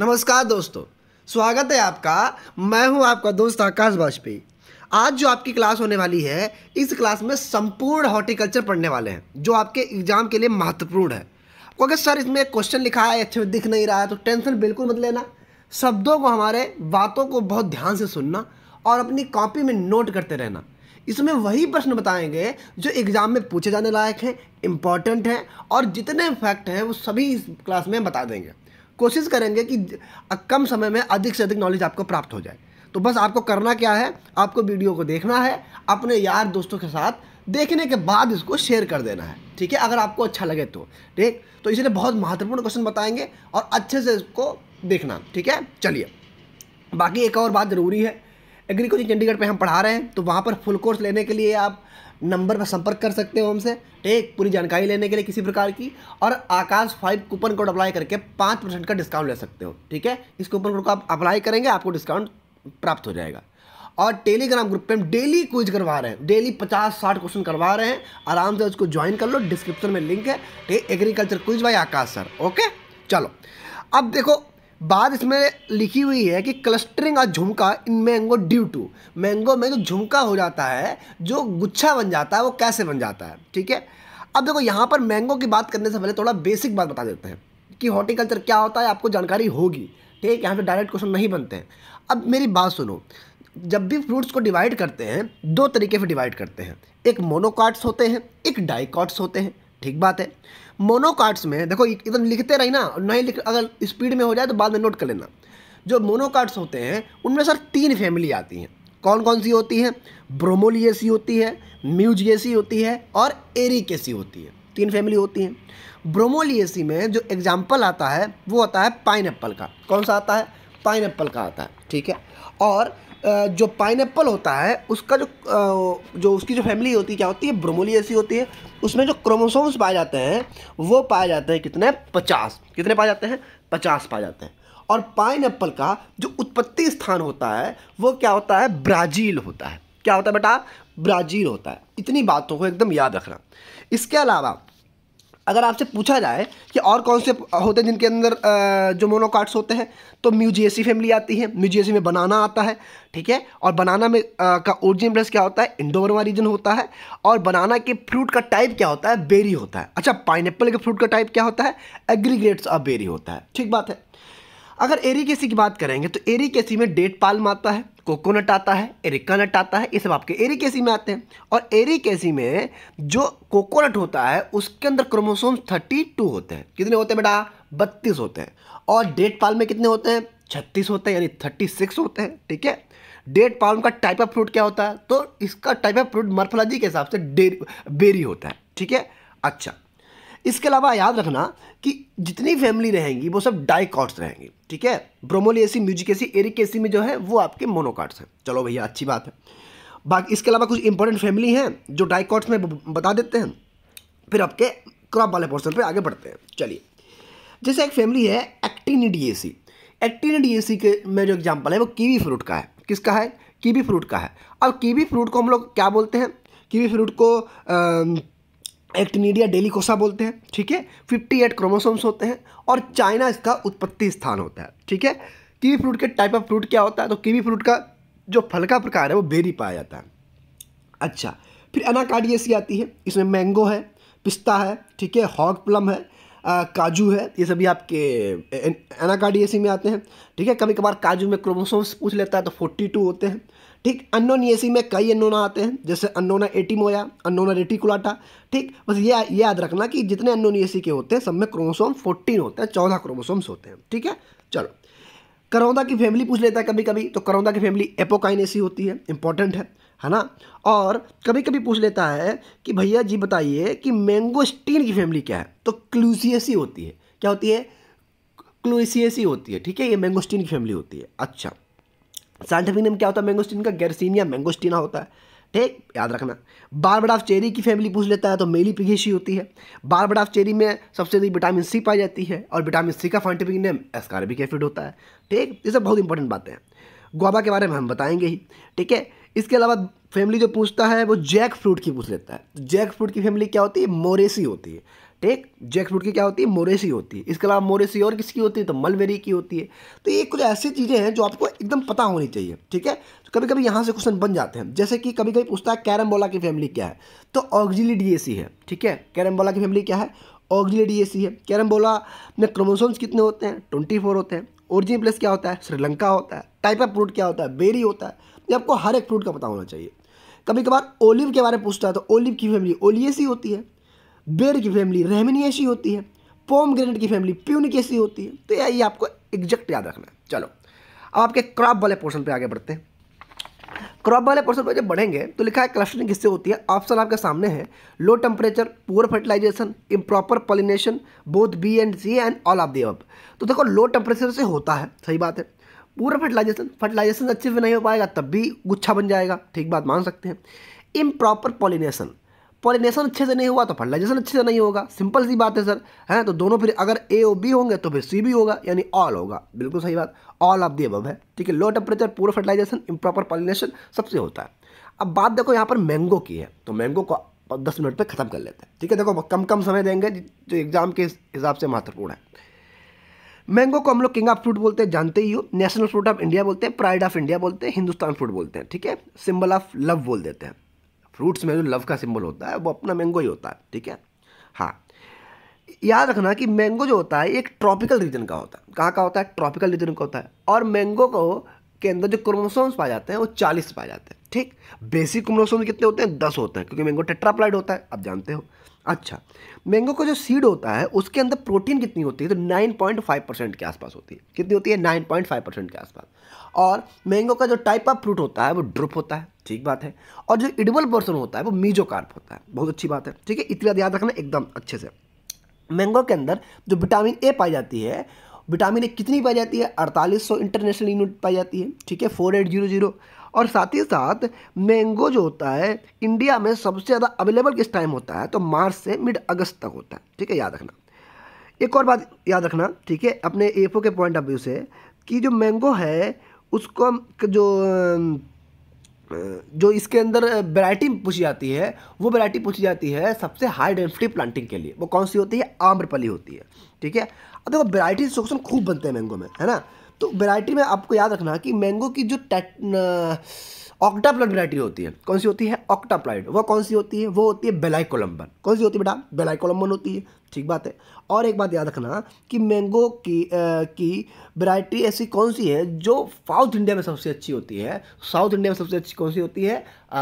नमस्कार दोस्तों स्वागत है आपका मैं हूं आपका दोस्त आकाश वाजपेयी आज जो आपकी क्लास होने वाली है इस क्लास में संपूर्ण हॉर्टिकल्चर पढ़ने वाले हैं जो आपके एग्जाम के लिए महत्वपूर्ण है तो अगर सर इसमें क्वेश्चन लिखा है अच्छे दिख नहीं रहा है तो टेंशन बिल्कुल मत लेना शब्दों को हमारे बातों को बहुत ध्यान से सुनना और अपनी कॉपी में नोट करते रहना इसमें वही प्रश्न बताएंगे जो एग्ज़ाम में पूछे जाने लायक हैं इम्पॉर्टेंट हैं और जितने फैक्ट हैं वो सभी इस क्लास में बता देंगे कोशिश करेंगे कि कम समय में अधिक से अधिक नॉलेज आपको प्राप्त हो जाए तो बस आपको करना क्या है आपको वीडियो को देखना है अपने यार दोस्तों के साथ देखने के बाद इसको शेयर कर देना है ठीक है अगर आपको अच्छा लगे तो ठीक तो इसलिए बहुत महत्वपूर्ण क्वेश्चन बताएंगे और अच्छे से इसको देखना ठीक है चलिए बाकी एक और बात ज़रूरी है एग्रीकल्चर चंडीगढ़ पे हम पढ़ा रहे हैं तो वहाँ पर फुल कोर्स लेने के लिए आप नंबर पर संपर्क कर सकते हो हमसे ठीक पूरी जानकारी लेने के लिए किसी प्रकार की और Aakash five coupon code apply करके पाँच परसेंट का डिस्काउंट ले सकते हो ठीक है इस कूपन कोड को आप अप्लाई करेंगे आपको डिस्काउंट प्राप्त हो जाएगा और टेलीग्राम ग्रुप पे हम डेली क्विज करवा रहे हैं डेली पचास साठ क्वेश्चन करवा रहे हैं आराम से उसको ज्वाइन कर लो डिस्क्रिप्शन में लिंक है ठीक agriculture quiz by Aakash sir okay चलो अब देखो बात इसमें लिखी हुई है कि क्लस्टरिंग और झुमका in mango due to mango में जो झुमका हो जाता है जो गुच्छा बन जाता है वो कैसे बन जाता है ठीक है अब देखो यहाँ पर मैंगो की बात करने से पहले थोड़ा बेसिक बात बता देते हैं कि हॉर्टिकल्चर क्या होता है आपको जानकारी होगी ठीक यहाँ पर डायरेक्ट क्वेश्चन नहीं बनते हैं अब मेरी बात सुनो जब भी फ्रूट्स को डिवाइड करते हैं दो तरीके से डिवाइड करते हैं एक मोनोकॉट्स होते हैं एक डाइकॉट्स होते हैं ठीक बात है मोनोकार्ड्स में देखो एकदम लिखते रही ना नहीं लिख अगर स्पीड में हो जाए तो बाद में नोट कर लेना जो मोनोकार्ड्स होते हैं उनमें सर तीन फैमिली आती हैं कौन कौन सी होती है ब्रोमोलियसी होती है म्यूजियसी होती है और एरिकेसी होती है तीन फैमिली होती हैं ब्रोमोलियसी में जो एग्जाम्पल आता है वो आता है पाइन का कौन सा आता है पाइन का आता है ठीक है और जो पाइन होता है उसका जो जो उसकी जो फैमिली होती है क्या होती है ऐसी होती है उसमें जो क्रोमोसोम्स पाए जाते हैं वो पाए जाते हैं कितने पचास कितने पाए जाते हैं पचास पाए जाते हैं और पाइन का जो उत्पत्ति स्थान होता है वो क्या होता है ब्राज़ील होता है क्या होता है बेटा ब्राज़ील होता है इतनी बातों को एकदम याद रखना इसके अलावा अगर आपसे पूछा जाए कि और कौन से होते हैं जिनके अंदर जो मोनोकार्ड्स होते हैं तो म्यूजीएसी फैमिली आती है म्यूजिएसी में बनाना आता है ठीक है और बनाना में आ, का ओरिजिन प्लस क्या होता है इंडोवर्मा रीजन होता है और बनाना के फ्रूट का टाइप क्या होता है बेरी होता है अच्छा पाइनएप्पल के फ्रूट का टाइप क्या होता है एग्रीग्रेट्स ऑफ बेरी होता है ठीक बात है अगर एरिकेसी की बात करेंगे तो एरिकेसी में डेट पाल्म आता है कोकोनट आता है एरिका नट आता है ये सब आपके एरिकेसी में आते हैं और एरिकेसी में जो कोकोनट होता है उसके अंदर क्रोमोसोम थर्टी टू होते हैं कितने होते हैं बेटा बत्तीस होते हैं और डेट पाल में कितने होते हैं छत्तीस होते हैं यानी थर्टी सिक्स होते हैं ठीक है डेट पाल का टाइप ऑफ फ्रूट क्या होता है तो इसका टाइप ऑफ फ्रूट मर्फोलॉजी के हिसाब से बेरी होता है ठीक है अच्छा इसके अलावा याद रखना कि जितनी फैमिली रहेंगी वो सब डाइकॉट्स रहेंगी ठीक है म्यूजिक एसी एरिक एसी में जो है वो आपके मोनोकॉट्स हैं चलो भैया अच्छी बात है बाकी इसके अलावा कुछ इंपॉर्टेंट फैमिली हैं जो डाइकॉट्स में बता देते हैं फिर आपके क्रॉप वाले पोर्सन पर आगे बढ़ते हैं चलिए जैसे एक फैमिली है एक्टिनिडीएसी एक्टिनिडीएसी के में जो एग्जाम्पल है वो कीवी फ्रूट का है किसका है कीवी फ्रूट का है अब कीवी फ्रूट को हम लोग क्या बोलते हैं कीवी फ्रूट को आ, एक्टिनिडिया डेली कोसा बोलते हैं ठीक है फिफ्टी एट क्रोमोसोम्स होते हैं और चाइना इसका उत्पत्ति स्थान होता है ठीक है कीवी फ्रूट के टाइप ऑफ फ्रूट क्या होता है तो कीवी फ्रूट का जो फल का प्रकार है वो बेरी पाया जाता है अच्छा फिर अनाकार्डियसी आती है इसमें मैंगो है पिस्ता है ठीक है हॉग प्लम है आ, काजू है ये सभी आपके एनाकार्डियसी में आते हैं ठीक है कभी कभार काजू में क्रोमोसोम्स पूछ लेता है तो फोर्टी टू होते हैं ठीक अनोन ई में कई अनोना आते हैं जैसे अनोना एटीमोया अनोना रेटिकुलाटा ठीक बस ये ये याद रखना कि जितने अनोन के होते हैं सब में क्रोमोसोम फोर्टीन होते हैं चौदह क्रोमोसोम्स होते हैं ठीक है चलो करौंदा की फैमिली पूछ लेता है कभी कभी तो करौंदा की फैमिली एपोकाइन होती है इंपॉर्टेंट है है ना और कभी कभी पूछ लेता है कि भैया जी बताइए कि मैंगोस्टीन की फैमिली क्या है तो क्लूसियसी होती है क्या होती है क्लोसियसी होती है ठीक है ये मैंगोस्टीन की फैमिली होती है अच्छा साइंटिफिक नेम क्या होता है मैंगोस्टीन का गैरसिनिया मैंगोस्टीना होता है ठीक याद रखना बारबडाफ चेरी की फैमिली पूछ लेता है तो मेली पिघेशी होती है बारबडाफ चेरी में सबसे अधिक विटामिन सी पाई जाती है और विटामिन सी का साइंटिफिक नेम एस्कारबिक एफिड होता है ठीक ये सब बहुत इंपॉर्टेंट बातें हैं गुआबा के बारे में हम बताएंगे ही ठीक है इसके अलावा फैमिली जो पूछता है वो जैक फ्रूट की पूछ लेता है जैक फ्रूट की फैमिली क्या होती है मोरेसी होती है ठीक जैकफ्रूट की क्या होती है मोरेसी होती है इसके अलावा मोरेसी और किसकी होती है तो मलबेरी की होती है तो ये कुछ ऐसी चीज़ें हैं जो आपको एकदम पता होनी चाहिए ठीक है तो कभी कभी यहाँ से क्वेश्चन बन जाते हैं जैसे कि कभी कभी पूछता है कैरम्बोला की फैमिली क्या है तो ऑक्जिली डीएसी है ठीक है कैरम्बोला की फैमिली क्या है ऑक्जिली डीएसी है कैरम्बोला में क्रोमोसोम्स कितने होते हैं ट्वेंटी फोर होते हैं ओरिजिन प्लेस क्या होता है श्रीलंका होता है टाइप ऑफ फ्रूट क्या होता है बेरी होता है ये आपको हर एक फ्रूट का पता होना चाहिए कभी कभार ओलिव के बारे में पूछता है तो ओलिव की फैमिली ओलिएसी होती है बेर की फैमिली ऐसी होती है पोम ग्रेनेट की फैमिली प्यूनिकेसी होती है तो ये आपको एग्जैक्ट याद रखना है चलो अब आपके क्रॉप वाले पोर्शन पे आगे बढ़ते हैं क्रॉप वाले पोर्सन पर जब बढ़ेंगे तो लिखा है क्लस्टरिंग किससे होती है ऑप्शन आपके सामने है low temperature poor fertilisation improper pollination both B and C and all of the अब तो देखो लो टेम्परेचर से होता है सही बात है पूरा फर्टिलाइजेशन फर्टिलाइजेशन अच्छे से नहीं हो पाएगा तब भी गुच्छा बन जाएगा ठीक बात मान सकते हैं इम्प्रॉपर पॉलिनेशन पॉलिनेशन अच्छे से नहीं हुआ तो फर्टिलाइजेशन अच्छे से नहीं होगा सिंपल सी बात है सर हैं तो दोनों फिर अगर ए ओ बी होंगे तो फिर सी भी होगा यानी ऑल होगा बिल्कुल सही बात ऑल ऑफ दी अबव है ठीक है low temperature poor fertilisation improper pollination सबसे होता है अब बात देखो यहाँ पर मैंगो की है तो मैंगो को दस मिनट पर ख़त्म कर लेते हैं ठीक है देखो कम कम समय देंगे जो एग्ज़ाम के हिसाब से महत्वपूर्ण है मैंगो को हम लोग किंग ऑफ फ्रूट बोलते हैं जानते ही हो नेशनल फ्रूट ऑफ इंडिया बोलते हैं प्राइड ऑफ इंडिया बोलते हैं हिंदुस्तान फ्रूट बोलते हैं ठीक है सिंबल ऑफ लव बोल देते हैं रूट्स में जो लव का सिंबल होता है वो अपना मैंगो ही होता है ठीक है हाँ याद रखना कि मैंगो जो होता है एक ट्रॉपिकल रीजन का होता है कहाँ का होता है ट्रॉपिकल रीजन का होता है और मैंगो को के अंदर जो क्रोमोसोम्स पाए जाते हैं वो चालीस पाए जाते हैं ठीक बेसिक क्रोमोसोम कितने होते हैं दस होते हैं क्योंकि मैंगो टेट्राप्लाइड होता है आप जानते हो अच्छा मैंगो का जो सीड होता है उसके अंदर प्रोटीन कितनी होती है तो 9.5 परसेंट के आसपास होती है कितनी होती है 9.5 परसेंट के आसपास और मैंगो का जो टाइप ऑफ फ्रूट होता है वो ड्रुप होता है ठीक बात है और जो इडबल पर्सन होता है वो मीजो कार्प होता है बहुत अच्छी बात है ठीक है इतना याद रखना एकदम अच्छे से मैंगो के अंदर जो विटामिन ए पाई जाती है विटामिन ए कितनी पाई जाती है अड़तालीस सौ इंटरनेशनल यूनिट पाई जाती है ठीक है फोर एट जीरो जीरो और साथ ही साथ मैंगो जो होता है इंडिया में सबसे ज़्यादा अवेलेबल किस टाइम होता है तो मार्च से मिड अगस्त तक होता है ठीक है याद रखना एक और बात याद रखना ठीक है अपने एफओ के पॉइंट ऑफ व्यू से कि जो मैंगो है उसको जो जो इसके अंदर वैरायटी पूछी जाती है वो वैरायटी पूछी जाती है सबसे हाई डेंसिटी प्लांटिंग के लिए वो कौन सी होती है आम्रपली होती है ठीक है अब देखो वैरायटी सोशन खूब बनते हैं मैंगो में है ना तो वैरायटी में आपको याद रखना कि मैंगो की जो ऑक्टा ऑक्टाप्लाइड वैरायटी होती है कौन सी होती है ऑक्टा प्लाइट वह कौन सी होती है वो होती है बेलाई कोलम्बन कौन सी होती है बेटा बेलाई कोलम्बन होती है ठीक बात है और एक बात याद रखना कि मैंगो की आ, की वैरायटी ऐसी कौन सी है जो साउथ इंडिया में सबसे अच्छी होती है साउथ इंडिया में सबसे अच्छी कौन सी होती है आ,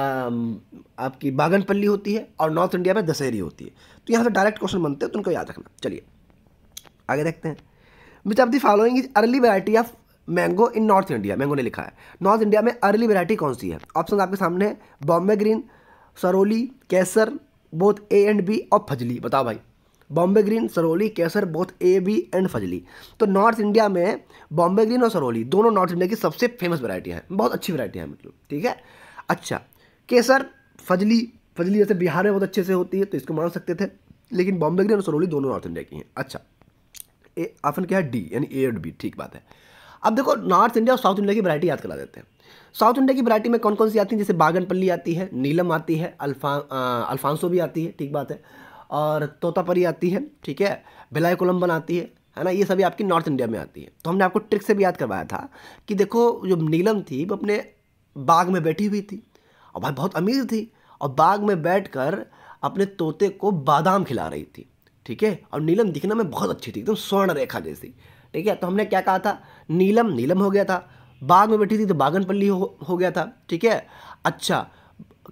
आपकी बागनपल्ली होती है और नॉर्थ इंडिया में दशहरी होती है तो यहाँ से डायरेक्ट क्वेश्चन बनते हैं तो उनको याद रखना चलिए आगे देखते हैं which are the following is early variety of mango in North India mango ने लिखा है नॉर्थ इंडिया में अर्ली वेराइटी कौन सी है ऑप्शन आपके सामने है Bombay Green Sarauli Kesar both A and B और फजली बताओ भाई Bombay Green Sarauli Kesar both A B and Fazli तो नॉर्थ इंडिया में बॉम्बे ग्रीन और सरोली दोनों नॉर्थ इंडिया की सबसे फेमस वैरायटी हैं बहुत अच्छी वैरायटी हैं मतलब ठीक है अच्छा केसर फजली फजली जैसे बिहार में बहुत अच्छे से होती है तो इसको मान सकते थे लेकिन बॉम्बे ग्रीन और सरोली दोनों नॉर्थ इंडिया की हैं अच्छा ऑप्शन क्या है डी यानी ए और बी ठीक बात है अब देखो नॉर्थ इंडिया और साउथ इंडिया की वैरायटी याद करा देते हैं साउथ इंडिया की वैरायटी में कौन कौन सी आती है जैसे बागनपल्ली आती है नीलम आती है अल्फा अल्फांसो भी आती है ठीक बात है और तोतापरी आती है ठीक है बेलाई कोलम्बन आती है है ना ये सभी आपकी नॉर्थ इंडिया में आती है तो हमने आपको ट्रिक से भी याद करवाया था कि देखो जो नीलम थी वो अपने बाग में बैठी हुई थी और भाई बहुत अमीर थी और बाग में बैठ कर अपने तोते को बादाम खिला रही थी ठीक है और नीलम दिखने में बहुत अच्छी थी एकदम स्वर्ण रेखा जैसी ठीक है तो हमने क्या कहा था नीलम नीलम हो गया था बाग में बैठी थी तो बागनपल्ली हो, हो गया था ठीक है अच्छा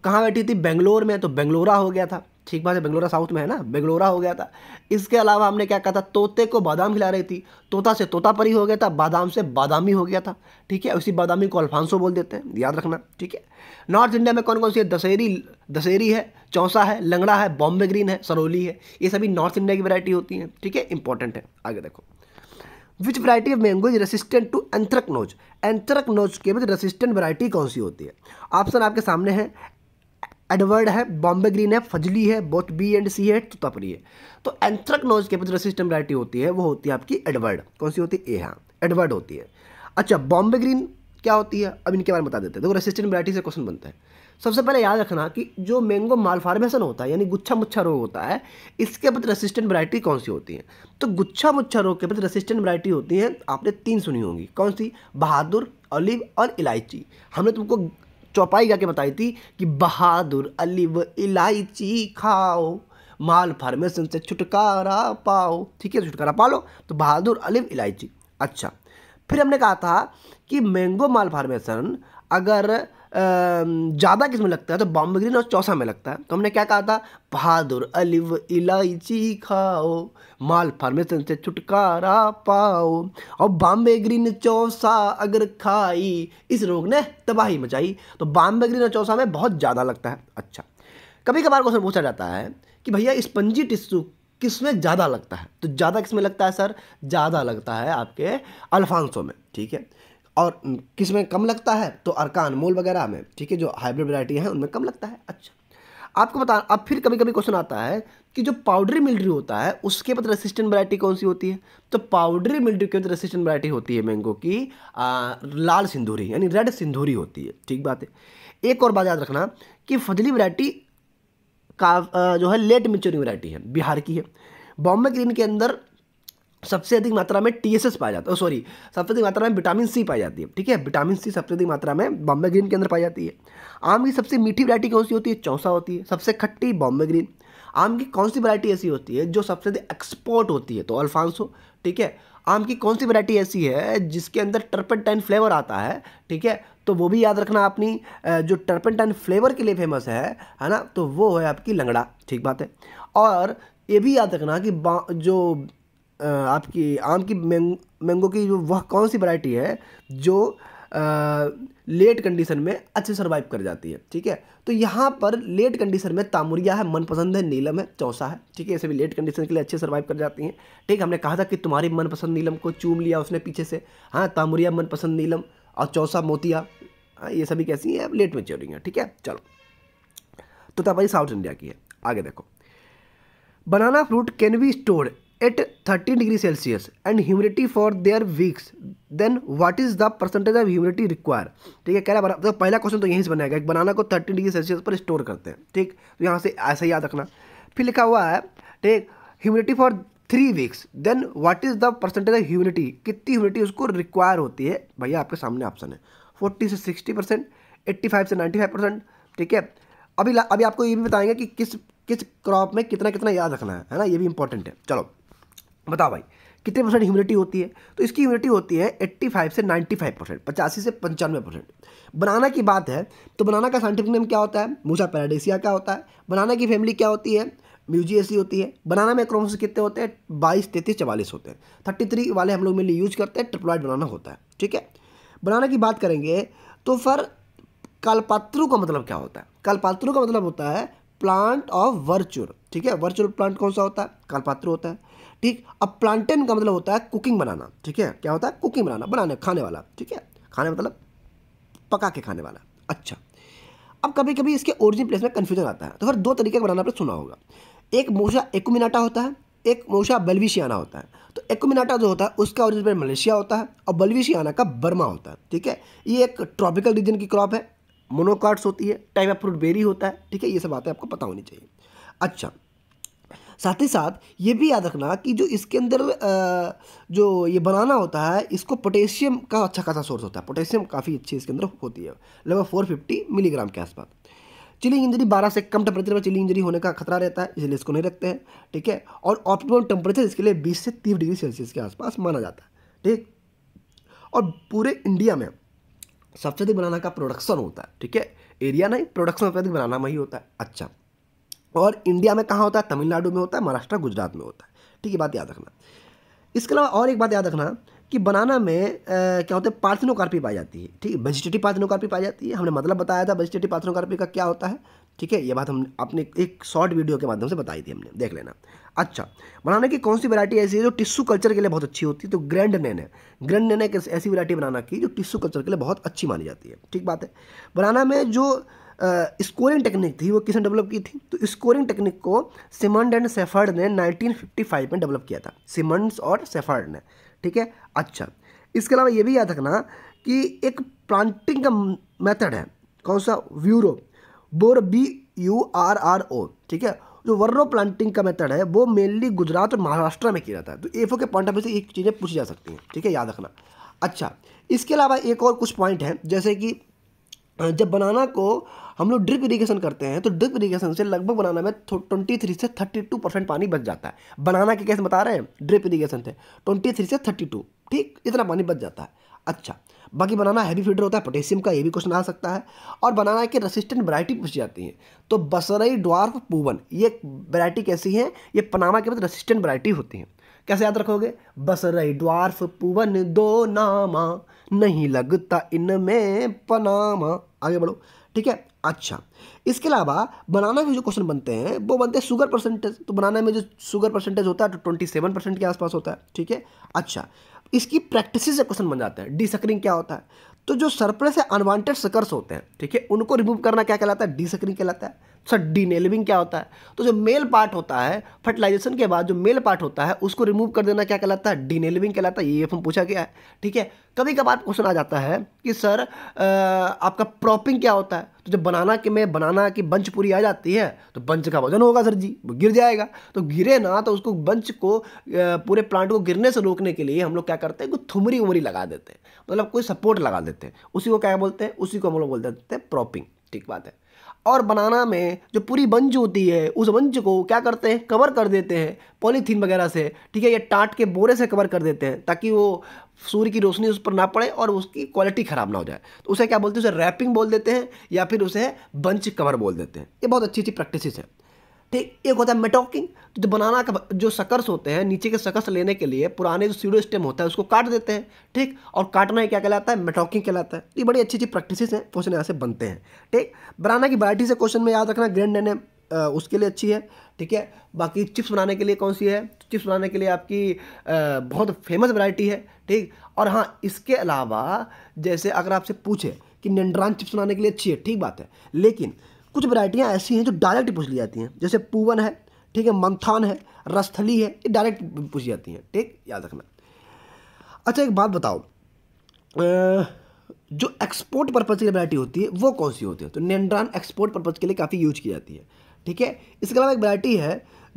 कहाँ बैठी थी बेंगलोर में तो बेंगलोरा हो गया था ठीक बात है बेंगलोरा साउथ में है ना बेंगलोरा हो गया था इसके अलावा हमने क्या कहा था तोते को बादाम खिला रही थी तोता से तोता परी हो गया था बादाम से बादामी हो गया था ठीक है उसी बादामी को अल्फांसो बोल देते हैं याद रखना ठीक है नॉर्थ इंडिया में कौन कौन सी है दशहरी दशहरी है चौसा है लंगड़ा है बॉम्बे ग्रीन है सरोली है ये सभी नॉर्थ इंडिया की वैरायटी होती हैं ठीक है इंपॉर्टेंट है आगे देखो which variety of mango is resistant to anthracnose anthracnose के विद रेसिस्टेंट वरायटी कौन सी होती है ऑप्शन आपके सामने है एडवर्ड है बॉम्बे ग्रीन है फजली है बोथ बी एंड सी है तुतापरी है तो एंथ्रकनोज के पास रेसिस्टेंट वरायटी होती है वो होती है आपकी एडवर्ड कौन सी होती है ए हाँ एडवर्ड होती है अच्छा बॉम्बे ग्रीन क्या होती है अब इनके बारे में बता देते हैं देखो रेसिस्टेंट वरायटी से क्वेश्चन बनता है सबसे पहले याद रखना कि जो मैंगो मालफार्मेशन होता है यानी गुच्छा मुच्छा रोग होता है इसके प्रति रेसिस्टेंट वरायटी कौन सी होती है तो गुच्छा मुच्छा रोग के प्रति रेसिस्टेंट वरायटी होती है आपने तीन सुनी होंगी कौन सी बहादुर ऑलिव और इलायची हमने तुमको चौपाई जाके बताई थी कि बहादुर अली व इलायची खाओ माल फार्मेशन से छुटकारा पाओ ठीक है तो छुटकारा पा लो तो बहादुर अलिव इलायची अच्छा फिर हमने कहा था कि मैंगो माल फार्मेशन अगर ज़्यादा किस में लगता है तो बॉम्बे ग्रीन और चौसा में लगता है तो हमने क्या कहा था बहादुर अलिव इलायची खाओ माल फार्मेशन से छुटकारा पाओ और बॉम्बे ग्रीन चौसा अगर खाई इस रोग ने तबाही मचाई तो बॉम्बे ग्रीन और चौसा में बहुत ज़्यादा लगता है अच्छा कभी कभार क्वेश्चन पूछा जाता है कि भैया स्पंजी टिश्यू किस में ज़्यादा लगता है तो ज़्यादा किस में लगता है सर ज़्यादा लगता है आपके अल्फांसो में ठीक है और किस में कम लगता है तो अरकान मोल वगैरह में ठीक है जो हाइब्रिड वैरायटी हैं उनमें कम लगता है अच्छा आपको बता अब फिर कभी कभी क्वेश्चन आता है कि जो पाउडरी मिल्ड्री होता है उसके बाद रेसिस्टेंट वैरायटी कौन सी होती है तो पाउडरी मिल्ड्री के बाद रेसिस्टेंट वैरायटी होती है मैंगो की आ, लाल सिंदूरी यानी रेड सिंदूरी होती है ठीक बात है एक और बात याद रखना कि फजली वरायटी का जो है लेट मेच्योरिंग वरायटी है बिहार की है बॉम्बे ग्रीन के अंदर सबसे अधिक मात्रा में टी एस एस पाया जाता है सॉरी सबसे अधिक मात्रा में विटामिन सी पाई जाती है ठीक है विटामिन सी सबसे अधिक मात्रा में बॉम्बे ग्रीन के अंदर पाई जाती है आम की सबसे मीठी वरायटी कौन सी होती है चौसा होती है सबसे खट्टी बॉम्बे ग्रीन आम की कौन सी वरायटी ऐसी होती है जो सबसे अधिक एक्सपोर्ट होती है तो अल्फांसो ठीक है आम की कौन सी वरायटी ऐसी है जिसके अंदर टर्पेंटाइन फ्लेवर आता है ठीक है तो वो भी याद रखना अपनी जो टर्पेंटाइन फ्लेवर के लिए फेमस है है ना तो वो है आपकी लंगड़ा ठीक बात है और ये भी याद रखना कि जो आपकी आम की मैंगो की जो वह कौन सी वैरायटी है जो लेट कंडीशन में अच्छे सर्वाइव कर जाती है ठीक है तो यहाँ पर लेट कंडीशन में तामुरिया है मनपसंद है नीलम है चौसा है ठीक है ऐसे भी लेट कंडीशन के लिए अच्छे सर्वाइव कर जाती हैं ठीक हमने कहा था कि तुम्हारी मनपसंद नीलम को चूम लिया उसने पीछे से हाँ तामुरिया मनपसंद नीलम और चौसा मोतिया हाँ ये सभी कैसी हैं लेट में चोरी हैं ठीक है चलो तो तबाही साउथ इंडिया की है आगे देखो banana fruit can be store at 30 degree Celsius and humidity for three weeks then what is the percentage of humidity require ठीक है कह रहा है तो पहला क्वेश्चन तो यहीं से बनाएगा एक बनाना को थर्टी डिग्री सेल्सियस पर स्टोर करते हैं ठीक तो यहाँ से ऐसा याद रखना फिर लिखा हुआ है ठीक humidity for three weeks then what is the percentage of humidity कितनी ह्यूमिडिटी उसको रिक्वायर होती है भैया आपके सामने ऑप्शन है फोर्टी से सिक्सटी परसेंट एट्टी फाइव से नाइन्टी फाइव परसेंट ठीक है अभी अभी आपको ये भी बताएंगे कि किस किस क्रॉप में कितना कितना याद रखना है है ना ये भी इंपॉर्टेंट है चलो बताओ भाई कितने परसेंट ह्यूमिडिटी होती है तो इसकी ह्यूमिडिटी होती है 85 से 95 परसेंट पचासी से पंचानवे परसेंट बनाना की बात है तो बनाना का साइंटिफिक नेम क्या होता है मूसा पैराडेसिया का होता है बनाना की फैमिली क्या होती है म्यूजीएसी होती है बनाना में क्रोमोस कितने होते हैं बाईस तैतीस चवालीस होते हैं थर्टी थ्री वाले हम लोग मेनली यूज करते हैं ट्रिपलाइट बनाना होता है ठीक है बनाना की बात करेंगे तो फिर कालपात्रु का मतलब क्या होता है कालपात्रु का मतलब होता है प्लांट ऑफ वर्चुअल ठीक है वर्चुअल प्लांट कौन सा होता है कालपात्रु होता है ठीक अब प्लांटेन का मतलब होता है कुकिंग बनाना ठीक है क्या होता है कुकिंग बनाना बनाने खाने वाला ठीक है खाने मतलब पका के खाने वाला अच्छा अब कभी कभी इसके ओरिजिन प्लेस में कन्फ्यूजन आता है तो फिर दो तरीके का बनाना आपने सुना होगा एक मोशा एकुमिनाटा होता है एक मोशा बलविशियाना होता है तो एकुमिनाटा जो होता है उसका ओरिजिन प्लेस मलेशिया होता है और बलविशियाना का बर्मा होता है ठीक है ये एक ट्रॉपिकल रीजन की क्रॉप है मोनोकार्ड्स होती है टाइप ऑफ फ्रूट बेरी होता है ठीक है ये सब बातें आपको पता होनी चाहिए अच्छा साथ ही साथ ये भी याद रखना कि जो इसके अंदर जो ये बनाना होता है इसको पोटेशियम का अच्छा खासा सोर्स होता है पोटेशियम काफ़ी अच्छी इसके अंदर होती है लगभग फोर फिफ्टी मिलीग्राम के आसपास चिली इंजरी 12 से कम टेम्परेचर में चिली इंजरी होने का खतरा रहता है इसलिए इसको नहीं रखते हैं ठीक है और ऑप्टिमम टेम्परेचर इसके लिए 20 से 30 डिग्री सेल्सियस के आसपास माना जाता है ठीक और पूरे इंडिया में सबसे अधिक बनाना का प्रोडक्शन होता है ठीक है एरिया नहीं प्रोडक्शन सबसे अधिक बनाना में ही होता है अच्छा और इंडिया में कहाँ होता है तमिलनाडु में होता है महाराष्ट्र गुजरात में होता है ठीक है बात याद रखना इसके अलावा और एक बात याद रखना कि बनाना में आ, क्या होता है पार्थिनोकार्पी पाई जाती है ठीक है वेजिटेटिव पार्थिनोकार्पी पाई जाती है हमने मतलब बताया था वेजिटेटिव पार्थिनोकार्पी का क्या होता है ठीक है ये बात हम अपने एक शॉर्ट वीडियो के माध्यम से बताई थी हमने देख लेना अच्छा बनाना की कौन सी वैरायटी ऐसी है जो टिश्यू कल्चर के लिए बहुत अच्छी होती है तो ग्रैंड नैन है ग्रैंड नैन एक ऐसी वैरायटी बनाना की जो टिश्यू कल्चर के लिए बहुत अच्छी मानी जाती है ठीक बात है बनाना में जो स्कोरिंग टेक्निक थी वो किसने डेवलप की थी तो स्कोरिंग टेक्निक को सिमंड एंड सेफर्ड ने 1955 में डेवलप किया था सिमंड्स और सेफर्ड ने ठीक है अच्छा इसके अलावा ये भी याद रखना कि एक प्लांटिंग का मेथड है कौन सा व्यूरो बोर B U R R O ठीक है जो वर्रो प्लांटिंग का मेथड है वो मेनली गुजरात और महाराष्ट्र में किया जाता है तो एफ के पॉइंट ऑफ व्यू से एक चीज़ें पूछी जा सकती हैं ठीक है याद रखना अच्छा इसके अलावा एक और कुछ पॉइंट है जैसे कि जब बनाना को हम लोग ड्रिप इरीगेशन करते हैं तो ड्रिप इरीगेशन से लगभग बनाना में ट्वेंटी थ्री से थर्टी टू परसेंट पानी बच जाता है बनाना के कैसे बता रहे हैं ड्रिप इरीगेशन से ट्वेंटी थ्री से थर्टी टू ठीक इतना पानी बच जाता है अच्छा बाकी बनाना हैवी फीडर होता है पोटेशियम का ये भी क्वेश्चन आ सकता है और बनाना के रेसिस्टेंट वैरायटी पूछी जाती है तो बसरई ड्वार्फ पूवन ये वैरायटी कैसी है ये पनामा के बाद रेसिस्टेंट वैरायटी होती है कैसे याद रखोगे बसरई ड्वार्फ पूवन दो नामा नहीं लगता इनमें पनामा आगे बढ़ो ठीक है अच्छा इसके अलावा बनाना के जो क्वेश्चन बनते हैं वो बनते हैं शुगर परसेंटेज तो बनाना में जो शुगर परसेंटेज होता है तो ट्वेंटी सेवन परसेंट के आसपास होता है ठीक है अच्छा इसकी प्रैक्टिस से क्वेश्चन बन जाते हैं डिसकरिंग क्या होता है तो जो सरप्रेस या अनवांटेड सकर्स होते हैं ठीक है उनको रिमूव करना क्या कहलाता है डिसकरिंग कहलाता है सर डीनेलविंग क्या होता है तो जो मेल पार्ट होता है फर्टिलाइजेशन के बाद जो मेल पार्ट होता है उसको रिमूव कर देना क्या कहलाता है डीनेलविंग कहलाता है ये एफ पूछा गया है ठीक है कभी कभार क्वेश्चन आ जाता है कि सर आपका प्रॉपिंग क्या होता है तो जब बनाना के में बनाना की बंच पूरी आ जाती है तो बंच का वजन होगा सर जी वो गिर जाएगा तो गिरे ना तो उसको बंच को पूरे प्लांट को गिरने से रोकने के लिए हम लोग क्या करते हैं कोई थुमरी उमरी लगा देते हैं मतलब कोई सपोर्ट लगा देते हैं उसी को क्या बोलते हैं उसी को हम लोग बोल देते हैं प्रॉपिंग ठीक बात है और बनाना में जो पूरी बंज होती है उस बंज को क्या करते हैं कवर कर देते हैं पॉलीथीन वगैरह से ठीक है ये टाट के बोरे से कवर कर देते हैं ताकि वो सूर्य की रोशनी उस पर ना पड़े और उसकी क्वालिटी ख़राब ना हो जाए तो उसे क्या बोलते हैं उसे रैपिंग बोल देते हैं या फिर उसे बंच कवर बोल देते हैं ये बहुत अच्छी अच्छी प्रैक्टिस है ठीक एक होता है मेटोकिंग तो जो बनाना का जो सकर्स होते हैं नीचे के सकर्स लेने के लिए पुराने जो सीडो स्टेम होता है उसको काट देते हैं ठीक और काटना ही क्या कहलाता है मेटोकिंग कहलाता है तो ये बड़ी अच्छी अच्छी प्रैक्टिस हैं क्वेश्चन यहाँ से बनते हैं ठीक बनाना की वरायटी से क्वेश्चन में याद रखना ग्रैंड एन उसके लिए अच्छी है ठीक है बाकी चिप्स बनाने के लिए कौन सी है चिप्स बनाने के लिए आपकी बहुत फेमस वैरायटी है ठीक और हाँ इसके अलावा जैसे अगर आपसे पूछे कि नेंड्रान चिप्स बनाने के लिए अच्छी है ठीक बात है लेकिन कुछ वैरायटियाँ ऐसी हैं जो डायरेक्ट पूछ ली जाती हैं जैसे पूवन है ठीक है मंथान है रसथली है ये डायरेक्ट पूछी जाती हैं ठीक याद रखना अच्छा एक बात बताओ जो एक्सपोर्ट पर्पज़ के लिए वैरायटी होती है वो कौन सी होती है तो नेंड्रान एक्सपोर्ट पर्पज़ के लिए काफ़ी यूज की जाती है ठीक है इसके अलावा एक वैरायटी है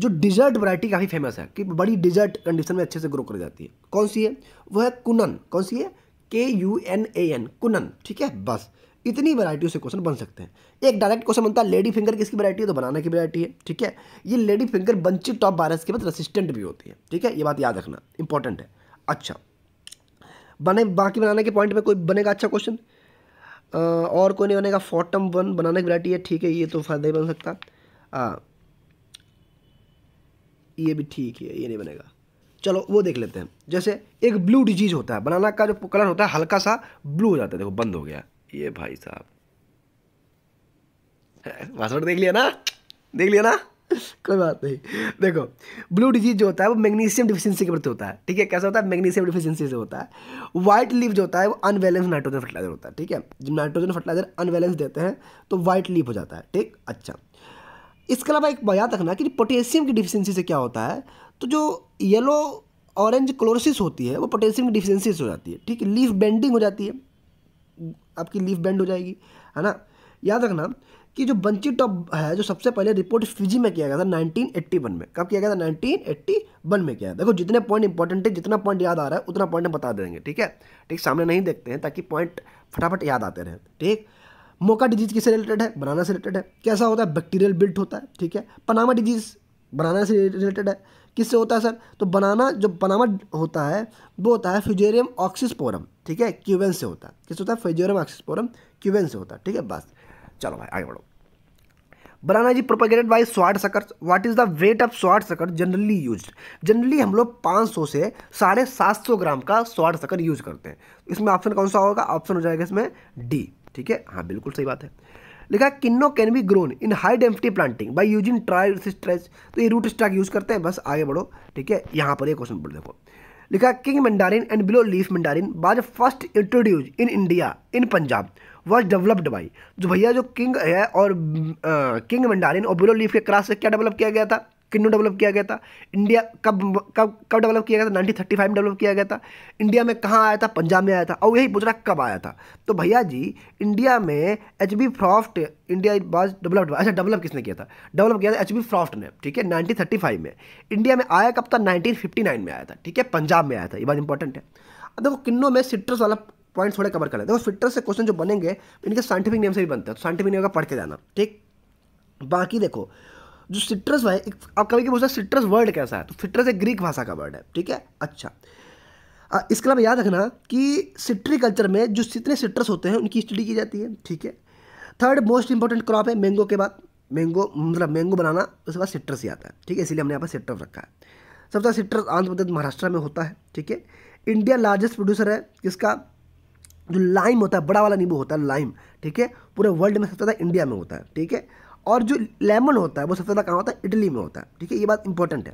जो डिजर्ट वैरायटी काफ़ी फेमस है कि बड़ी डिजर्ट कंडीशन में अच्छे से ग्रो कर जाती है कौन सी है वो है कुनन कौन सी है K U N A N Kunnan ठीक है बस इतनी वैरायटी से क्वेश्चन बन सकते हैं एक डायरेक्ट क्वेश्चन बनता है लेडी फिंगर किसकी वैरायटी है तो बनाना की वैरायटी है ठीक है ये lady finger bunchy top virus के बाद रेसिस्टेंट भी होती है ठीक है ये बात याद रखना इंपॉर्टेंट है अच्छा बने बाकी बनाने के पॉइंट में कोई बनेगा अच्छा क्वेश्चन और कोई नहीं बनेगा फॉटम वन बनाने की वरायटी है ठीक है ये तो फायदा ही बन सकता आ, ये भी ठीक है ये नहीं बनेगा चलो वो देख लेते हैं जैसे एक ब्लू डिजीज होता है बनाना का जो कलर होता है हल्का सा ब्लू हो जाता है देखो बंद हो गया ये भाई साहब पासवर्ड देख लिया ना देख लिया ना कोई बात नहीं देखो ब्लू डिजीज जो होता है वो मैग्नीशियम डिफिशियंसी के प्रति होता है ठीक है कैसा होता है मैग्नीशियम डिफिशियंसी से होता है व्हाइट लीव जो होता है वो अनबैलेंस नाइट्रोजन फर्टिलाइजर होता है ठीक है जब नाइट्रोजन फर्टिलाइजर अनबैलेंस देते हैं तो वाइट लीव हो जाता है ठीक अच्छा इसके अलावा एक याद रखना कि पोटेशियम की डिफिशियंसी से क्या होता है तो जो येलो ऑरेंज क्लोरोसिस होती है वो पोटेशियम की डिफिशियंसी से हो जाती है ठीक है लीफ बेंडिंग हो जाती है आपकी लीफ बैंड हो जाएगी है ना याद रखना कि जो बंची टॉप है जो सबसे पहले रिपोर्ट फिजी में किया गया था 1981 में कब किया गया था 1981 में किया देखो जितने पॉइंट इंपॉर्टेंट है जितना पॉइंट याद आ रहा है उतना पॉइंट हम बता देंगे ठीक है ठीक सामने नहीं देखते हैं ताकि पॉइंट फटाफट याद आते रहे ठीक मोका डिजीज किससे रिलेटेड है बनाना से रिलेटेड है कैसा होता है बैक्टीरियल बिल्ट होता है ठीक है पनामा डिजीज बनाना से रिलेटेड है किससे होता है सर तो बनाना जो बनावट होता है वो होता है फ्यूजेरियम ऑक्सीस्पोरम ठीक है क्यूबेन से होता है किससे होता है फ्यूजेरियम ऑक्सीस्पोरम क्यूबेन से होता है ठीक है बस चलो भाई आगे बढ़ो बनाना जी propagated by sword sucker what is the weight of sword sucker generally use generally हम लोग 500 से साढ़े सात सौ ग्राम का स्वाट सकर यूज करते हैं इसमें ऑप्शन कौन सा होगा ऑप्शन हो जाएगा इसमें डी ठीक है हाँ बिल्कुल सही बात है लिखा Kinnow can be grown in high density planting by using trial stress तो ये रूट स्टॉक यूज़ करते हैं बस आगे बढ़ो ठीक है यहाँ पर ये क्वेश्चन पढ़ देखो लिखा king mandarin and willow leaf mandarin was first introduced in India in Punjab was developed by जो भैया जो किंग है और किंग मंडारिन और बिलो लीफ के क्रास से क्या डेवलप किया गया था किन्नु डेवलप किया गया था इंडिया कब कब कब डेवलप किया गया था 1935 में डेवलप किया गया था इंडिया में कहाँ आया था पंजाब में आया था और यही पूछ रहा कब आया था तो भैया जी इंडिया में H B Frost India was develop अच्छा डेवलप किसने किया था डेवलप किया था एच बी फ्रॉफ्ट ने ठीक है फाइव में इंडिया में आया कब था नाइन में आया था ठीक है पंजाब में आया था ये बात इंपॉर्टेंट है अब देखो किन्नो में सिट्रस वाला पॉइंट थोड़े कवर कर लेते हैं देखो सिट्रस से क्वेश्चन जो बनेंगे इनके साइंटिफिक नेम से भी बनते हैं साइंटिफिक तो नेम का पढ़ के जाना ठीक बाकी देखो जो सिट्रस है एक आप कभी कभी बोलते हैं सिट्रस वर्ड कैसा है तो सिट्रस एक ग्रीक भाषा का वर्ड है ठीक है अच्छा इसके अलावा याद रखना कि सिट्री कल्चर में जो जितने सिट्रस होते हैं उनकी स्टडी की जाती है ठीक है थर्ड मोस्ट इंपॉर्टेंट क्रॉप है मैंगो के बाद मैंगो मतलब मैंगो बनाना उसके बाद सिट्रस ही आता है ठीक है इसीलिए हमने यहाँ पर सिट्रस रखा है सबसे सिट्रस आंध्र प्रदेश महाराष्ट्र में होता है ठीक है इंडिया लार्जेस्ट प्रोड्यूसर है जिसका जो लाइम होता है बड़ा वाला नींबू होता है लाइम ठीक है पूरे वर्ल्ड में सबसे ज़्यादा इंडिया में होता है ठीक है और जो लेमन होता है वो सबसे ज़्यादा कहाँ होता है इटली में होता है ठीक है ये बात इंपॉर्टेंट है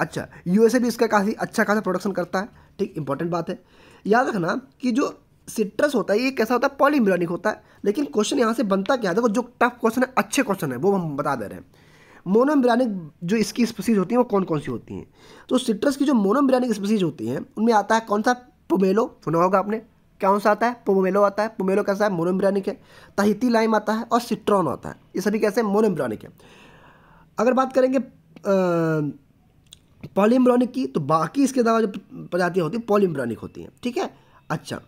अच्छा यूएसए भी इसका काफ़ी अच्छा खासा प्रोडक्शन करता है ठीक इंपॉर्टेंट बात है याद रखना कि जो सिट्रस होता है ये कैसा होता है पॉलीम्ब्रानिक होता है लेकिन क्वेश्चन यहाँ से बनता क्या है देखो जो टफ क्वेश्चन है अच्छे क्वेश्चन है वो हम बता दे रहे हैं मोनोम्ब्रानिक जो इसकी स्पीसीज होती हैं वो कौन कौन सी होती हैं तो सिट्रस की जो मोनोम्ब्रानिक स्पीसीज होती हैं उनमें आता है कौन सा पोमेलो सुना होगा आपने कौन सा आता है पोमेलो आता है पोमेलो कैसा है मोनोम्ब्रानिक है तहिती लाइम आता है और सिट्रॉन आता है ये सभी कैसे मोनोम्ब्रानिक है अगर बात करेंगे पॉलीम्ब्रॉनिक की तो बाकी इसके अलावा जो प्रजातियाँ होती हैं पॉलीम्ब्रॉनिक होती हैं ठीक है अच्छा आ,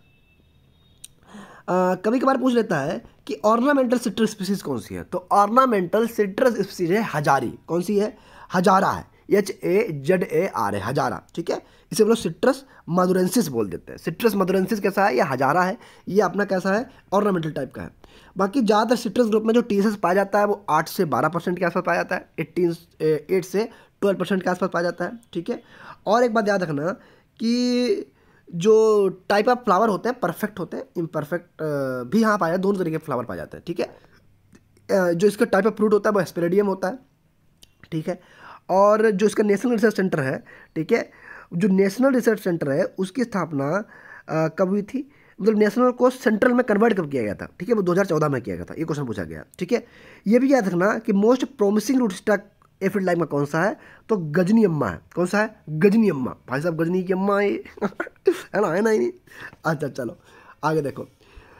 कभी कभार पूछ लेता है कि ऑर्नामेंटल सिट्रस स्पीसीज कौन सी है तो ऑर्नामेंटल सिट्रस स्पीसीज है हजारी कौन सी है हजारा है H A Z A R A Hazara ठीक है इसे बोलो सिट्रस मधुरेंसिस बोल देते हैं सिट्रस मधुरेंसिस कैसा है या हजारा है ये अपना कैसा है ऑर्नामेंटल टाइप का है बाकी ज़्यादातर सिट्रस ग्रुप में जो टी पाया जाता है वो आठ से बारह परसेंट के आसपास पाया जाता है एट्टीन एट eh, से ट्वेल्व परसेंट के आसपास पाया जाता है ठीक है और एक बात याद रखना कि जो टाइप ऑफ फ्लावर होते हैं परफेक्ट होते हैं इम्परफेक्ट eh, भी यहाँ पाया दोनों तरीके के फ्लावर पाए जाते हैं ठीक है eh, जो इसका टाइप ऑफ फ्रूट होता है वो एस्पेरेडियम होता है ठीक है और जो इसका नेशनल रिसर्च सेंटर है ठीक है जो नेशनल रिसर्च सेंटर है उसकी स्थापना कब हुई थी मतलब नेशनल को सेंट्रल में कन्वर्ट कब किया गया था ठीक है वो 2014 में किया गया था ये क्वेश्चन पूछा गया ठीक है ये भी याद रखना कि most promising root stock acid lime में कौन सा है तो गजनी अम्मा है कौन सा है गजनी अम्मा भाई साहब गजनी की अम्मा है है ना है ना ही नहीं अच्छा चलो आगे देखो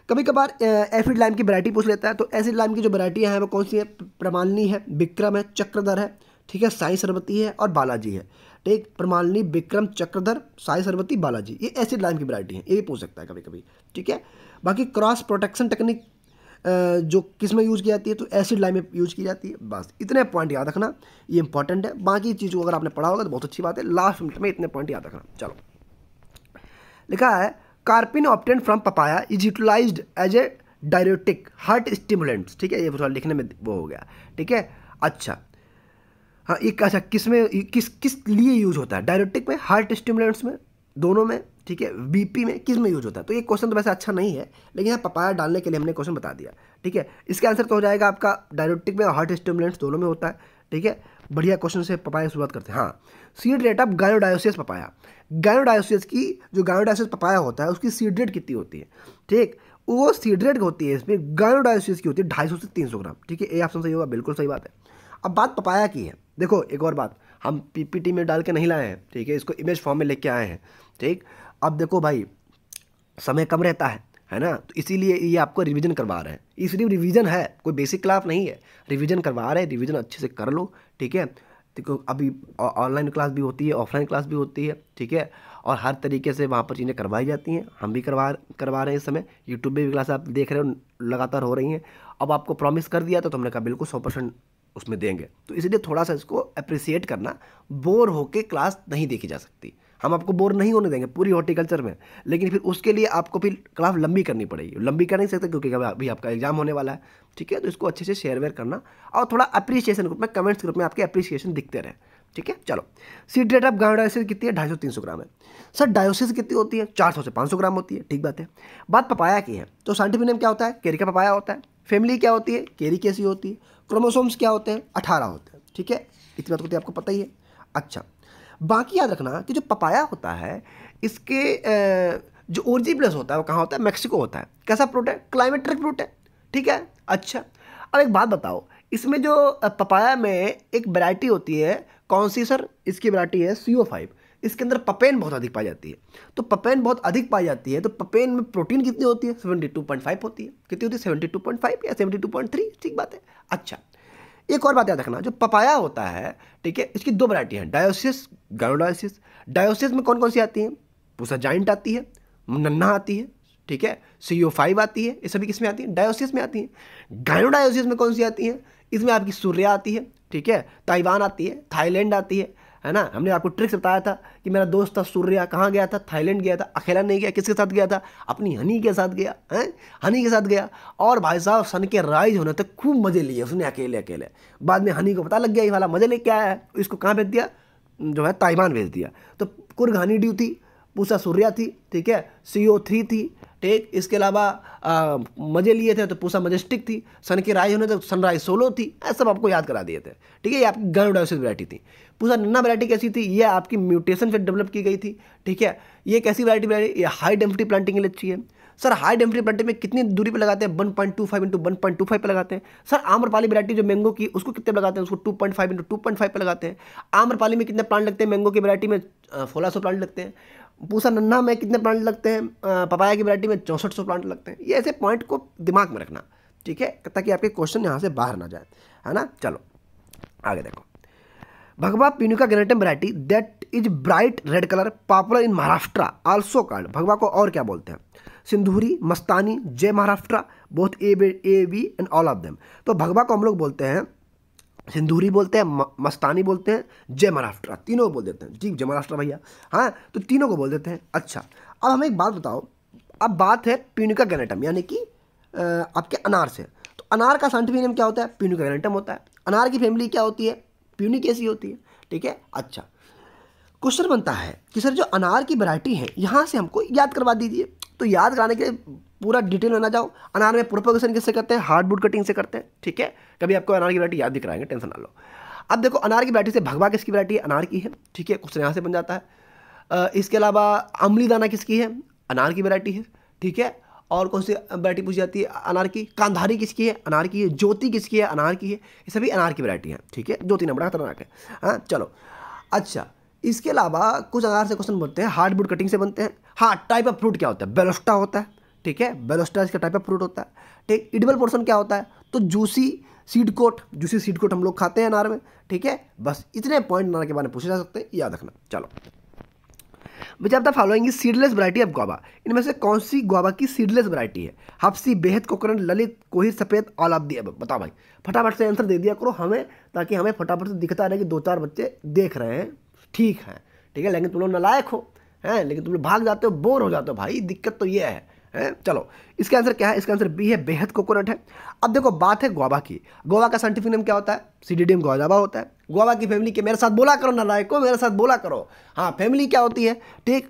कभी कभार एफिड लाइम की वैरायटी पूछ लेता है तो एसिड लाइम की जो वरायटियाँ हैं वो कौन सी है प्रमालनी है विक्रम है चक्रधर है ठीक है साई सरबती है और बालाजी है ठीक प्रमाणनी विक्रम चक्रधर साई सरवती बालाजी ये एसिड लाइन की वरायटी है ये भी पूछ सकता है कभी कभी ठीक है बाकी क्रॉस प्रोटेक्शन टेक्निक जो किस में यूज़ की जाती है तो एसिड लाइन में यूज़ की जाती है बस इतने पॉइंट याद रखना ये इंपॉर्टेंट है बाकी चीज़ को अगर आपने पढ़ा होगा तो बहुत अच्छी बात है लास्ट मिनट में इतने पॉइंट याद रखना चलो लिखा है carpaine obtained from papaya is utilise as a diuretic heart stimulants ठीक है ये थोड़ा लिखने में वो हो गया ठीक है अच्छा हाँ एक अच्छा किस में किस किस लिए यूज होता है डायरेटिक में हार्ट स्टिमुलेंट्स में दोनों में ठीक है बीपी में किस में यूज होता है तो ये क्वेश्चन तो वैसे अच्छा नहीं है लेकिन यहाँ पपाया डालने के लिए हमने क्वेश्चन बता दिया ठीक है इसका आंसर तो हो जाएगा आपका डायरेटिक में और हार्ट स्टिमुलेंट्स दोनों में होता है ठीक है बढ़िया क्वेश्चन से पपाया शुरुआत करते हैं हाँ seed rate of gynodioecious papaya gynodioecious की जो गायोडायोसियस पपाया होता है उसकी सीड रेट कितनी होती है ठीक वो सीड रेट होती है इसमें गायोडायोसियस की होती है ढाई सौ से तीन सौ ग्राम ठीक है ये ऑप्शन सही होगा बिल्कुल सही बात है अब बात पपाया की है देखो एक और बात हम पीपीटी में डाल के नहीं लाए हैं ठीक है इसको इमेज फॉर्म में लेके आए हैं ठीक अब देखो भाई समय कम रहता है है ना तो इसीलिए ये आपको रिवीजन करवा रहे हैं इसलिए रिवीजन है कोई बेसिक क्लास नहीं है रिवीजन करवा रहे हैं रिवीजन अच्छे से कर लो ठीक है देखो अभी ऑनलाइन क्लास भी होती है ऑफलाइन क्लास भी होती है ठीक है और हर तरीके से वहाँ पर चीज़ें करवाई जाती हैं हम भी करवा करवा रहे हैं इस समय यूट्यूब पर भी क्लास आप देख रहे हो लगातार हो रही हैं अब आपको प्रॉमिस कर दिया तो तुमने कहा बिल्कुल सौ परसेंट उसमें देंगे तो इसलिए थोड़ा सा इसको अप्रिसिएट करना बोर होके क्लास नहीं देखी जा सकती हम आपको बोर नहीं होने देंगे पूरी हॉर्टिकल्चर में लेकिन फिर उसके लिए आपको फिर क्लास लंबी करनी पड़ेगी लंबी कर नहीं सकते क्योंकि अभी आपका एग्जाम होने वाला है ठीक है तो इसको अच्छे से शेयर वेयर करना और थोड़ा अप्रिसिएशन ग्रुप में कमेंट्स ग्रुप में आपके अप्रिसिएशन दिखते रहे ठीक है चलो seed rate of gynodioecious कितनी है ढाई सौ तीन सौ ग्राम है सर डायोसिस कितनी होती है चार सौ से पाँच सौ ग्राम होती है ठीक बात है बात पपाया की है तो साइंटिफिक नेम क्या होता है केरिका पपाया होता है फैमिली क्या होती है कैरी कैसी होती है क्रोमोसोम्स क्या होते हैं अठारह होते हैं ठीक है इतना तो आपको पता ही है अच्छा बाकी याद रखना कि जो पपाया होता है इसके जो ओरिजिन प्लेस होता है वो कहाँ होता है मैक्सिको होता है कैसा फ्रूट है क्लाइमेट्रिक फ्रूट है ठीक है अच्छा अब एक बात बताओ इसमें जो पपाया में एक वैरायटी होती है कौन सी सर इसकी वैरायटी है सी ओ फाइव इसके अंदर पपेन बहुत अधिक पाई जाती है तो पपेन बहुत अधिक पाई जाती है तो पपेन में प्रोटीन कितनी होती है सेवेंटी टू पॉइंट फाइव होती है कितनी होती है सेवेंटी टू पॉइंट फाइव या सेवेंटी टू पॉइंट थ्री ठीक बात है अच्छा एक और बात याद रखना जो पपाया होता है ठीक है इसकी दो वरायटी हैं डायोसिस गायोडायोसिस डायोसिस में कौन कौन सी आती हैं पूसा जाइंट आती है नन्ना आती है ठीक है सी ओ फाइव आती है ये सभी किस में आती है डायोसिस में आती है गायोडायोसिस में कौन सी आती हैं इसमें आपकी सूर्या आती है ठीक है ताइवान आती है थाईलैंड आती है है ना हमने आपको ट्रिक्स बताया था कि मेरा दोस्त था सूर्या कहाँ गया था थाईलैंड गया था अकेला नहीं गया किसके साथ गया था अपनी हनी के साथ गया है हनी के साथ गया और भाई साहब सन के राइज होने तक खूब मज़े लिए उसने अकेले अकेले बाद में हनी को पता लग गया ये वाला मज़े लेके आया है इसको कहाँ भेज दिया जो है ताइवान भेज दिया तो कुर्ग हनी ड्यू थी पूसा सूर्या थी ठीक है सी ओ थ्री थी ठीक इसके अलावा मजे लिए थे तो पूसा मजेस्टिक थी सन की राइज होने तो सनराइज सोलो थी ये सब आपको याद करा दिए थे ठीक है ये आपकी डायोसिस वैरायटी थी पूसा नन्ना वैरायटी कैसी थी ये आपकी म्यूटेशन से डेवलप की गई थी ठीक है ये कैसी वैरायटी वैरायटी ये हाई डेंसिटी प्लांटिंग के लिए अच्छी है सर हाई डेंसिटी प्लांटिंग में कितनी दूरी पर लगाते हैं one point two five into one point two five पर लगाते हैं सर आम्रपाली वैरायटी जो मैंगो की उसको कितने लगाते हैं उसको two point five into two point five पर लगाते हैं आम्रपाली में कितने प्लांट लगते हैं मैंगो की वैरायटी में सोलह सौ प्लांट लगते हैं पूसा नन्ना में कितने प्लांट लगते हैं पपाया की वैरायटी में चौंसठ सौ प्लांट लगते हैं ये ऐसे पॉइंट को दिमाग में रखना ठीक है ताकि आपके क्वेश्चन यहाँ से बाहर ना जाए है ना चलो आगे देखो Bhagwa Punica granatum variety that is bright red colour popular in Maharashtra also called Bhagwa को और क्या बोलते हैं Sinduri Mastani Jai Maharashtra both A B and all of them तो भगवा को हम लोग बोलते हैं सिंदूरी बोलते हैं मस्तानी बोलते हैं जय महाराष्ट्र तीनों को बोल देते हैं ठीक जय महाराष्ट्र भैया हाँ तो तीनों को बोल देते हैं अच्छा अब हमें एक बात बताओ अब बात है पीनुका गैनेटम यानी कि आपके अनार से तो अनार का साइंटिफिक नेम क्या होता है पीनुका गैनेटम होता है अनार की फैमिली क्या होती है प्यूनी कैसी होती है ठीक है अच्छा क्वेश्चन बनता है कि सर जो अनार की वैरायटी है यहाँ से हमको याद करवा दीजिए तो याद कराने के लिए पूरा डिटेल में ना जाओ अनार में प्रोपोगेशन किससे करते हैं हार्डवुड कटिंग से करते हैं ठीक है कभी आपको अनार की वरायटी याद दिख टेंशन ना लो अब देखो अनार की वरायटी से भगवा किसकी वरायटी है अनार की है ठीक है क्वेश्चन यहाँ से बन जाता है इसके अलावा अमली दाना किसकी है अनार की वरायटी है ठीक है और कौन सी वरायटी पूछी जाती है अनार की कांधारी किसकी है अनार की है ज्योति किसकी है अनार की है ये सभी अनार की वरायटी है ठीक है ज्योति नंबर बड़ा खतरनाक है हाँ चलो अच्छा इसके अलावा कुछ अनार से क्वेश्चन बनते हैं हार्डवुड कटिंग से बनते हैं हाँ टाइप ऑफ फ्रूट क्या होता है बेलोस्टा होता है ठीक है बेलोस्टाइज का टाइप ऑफ फ्रूट होता है ठीक इडबल पोर्सन क्या होता है तो juicy seed coat juicy seed coat हम लोग खाते हैं अनार में ठीक है बस इतने पॉइंट अनार के बारे में पूछे जा सकते हैं याद रखना चलो बच्चे आप following seedless variety of guava इनमें से कौन सी गोवा की सीडलेस वरायटी है हफ्सी बेहद कोकरण ललित कोहिर सफ़ेद ऑल ऑफ दी बताओ भाई फटाफट से आंसर दे दिया करो हमें ताकि हमें फटाफट से दिखता रहे कि दो चार बच्चे देख रहे हैं ठीक है ठीक है लेकिन तुम लोग नलायक हो हैं लेकिन तुम लोग भाग जाते हो बोर हो जाते हो भाई दिक्कत तो यह है है चलो इसका आंसर क्या है इसका आंसर बी है बेहद कोकोनट है अब देखो बात है गोवा की गोवा का साइंटिफिक नेम क्या होता है सीडीडियम गोजाबा होता है गोवा की फैमिली के मेरे साथ बोला करो नालायक मेरे साथ बोला करो हाँ फैमिली क्या होती है ठीक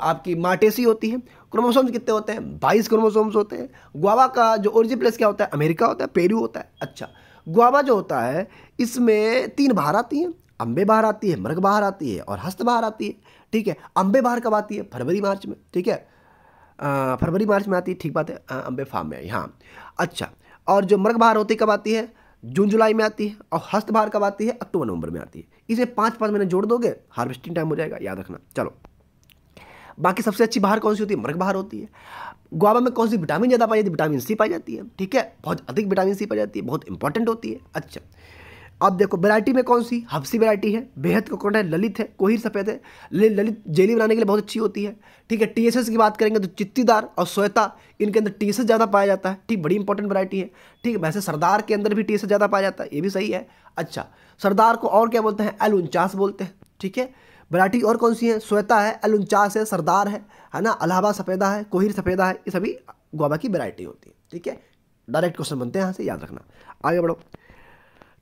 आपकी माटेसी होती है क्रोमोसोम्स कितने होते हैं बाईस क्रोमोसोम्स होते हैं गोवा का जो ओरिजिन प्लेस क्या होता है अमेरिका होता है पेरू होता है अच्छा गोवा जो होता है इसमें तीन बाहर आती हैं अम्बे बाहर आती है मृग बाहर आती है और हस्त बाहर आती है ठीक है अम्बे बाहर कब आती है फरवरी मार्च में ठीक है फरवरी मार्च में आती है ठीक बात है अम्बे फार्म में आई हाँ अच्छा और जो मृग बहार होती कब आती है जून जुलाई में आती है और हस्त बहार कब आती है अक्टूबर नवंबर में आती है इसे पाँच पाँच महीने जोड़ दोगे हार्वेस्टिंग टाइम हो जाएगा याद रखना चलो बाकी सबसे अच्छी बाहर कौन सी होती है मृग बाहर होती है गुआबा में कौन सी विटामिन ज़्यादा पाई जाती है विटामिन सी पाई जाती है ठीक है बहुत अधिक विटामिन सी पाई जाती है बहुत इंपॉर्टेंट होती है अच्छा अब देखो वैरायटी में कौन सी हफ्सी वैरायटी है बेहद कोकोनट है ललित है कोहिर सफ़ेद है ललित जेली बनाने के लिए बहुत अच्छी होती है ठीक है टीएसएस की बात करेंगे तो चित्तीदार और श्वेता इनके अंदर टीएसएस ज़्यादा पाया जाता है ठीक बड़ी इंपॉर्टेंट वैरायटी है ठीक है वैसे सरदार के अंदर भी टीएसएस ज़्यादा पाया जाता है ये भी सही है अच्छा सरदार को और क्या बोलते हैं एल उनचास बोलते हैं ठीक है वैरायटी और कौन सी है श्वेता है एल उनचास है सरदार है है ना अलाहाबाद सफ़ेदा है कोहिर सफ़ेदा है ये सभी गोवा की वैरायटी होती है ठीक है डायरेक्ट क्वेश्चन बनते हैं यहाँ से याद रखना आगे बढ़ो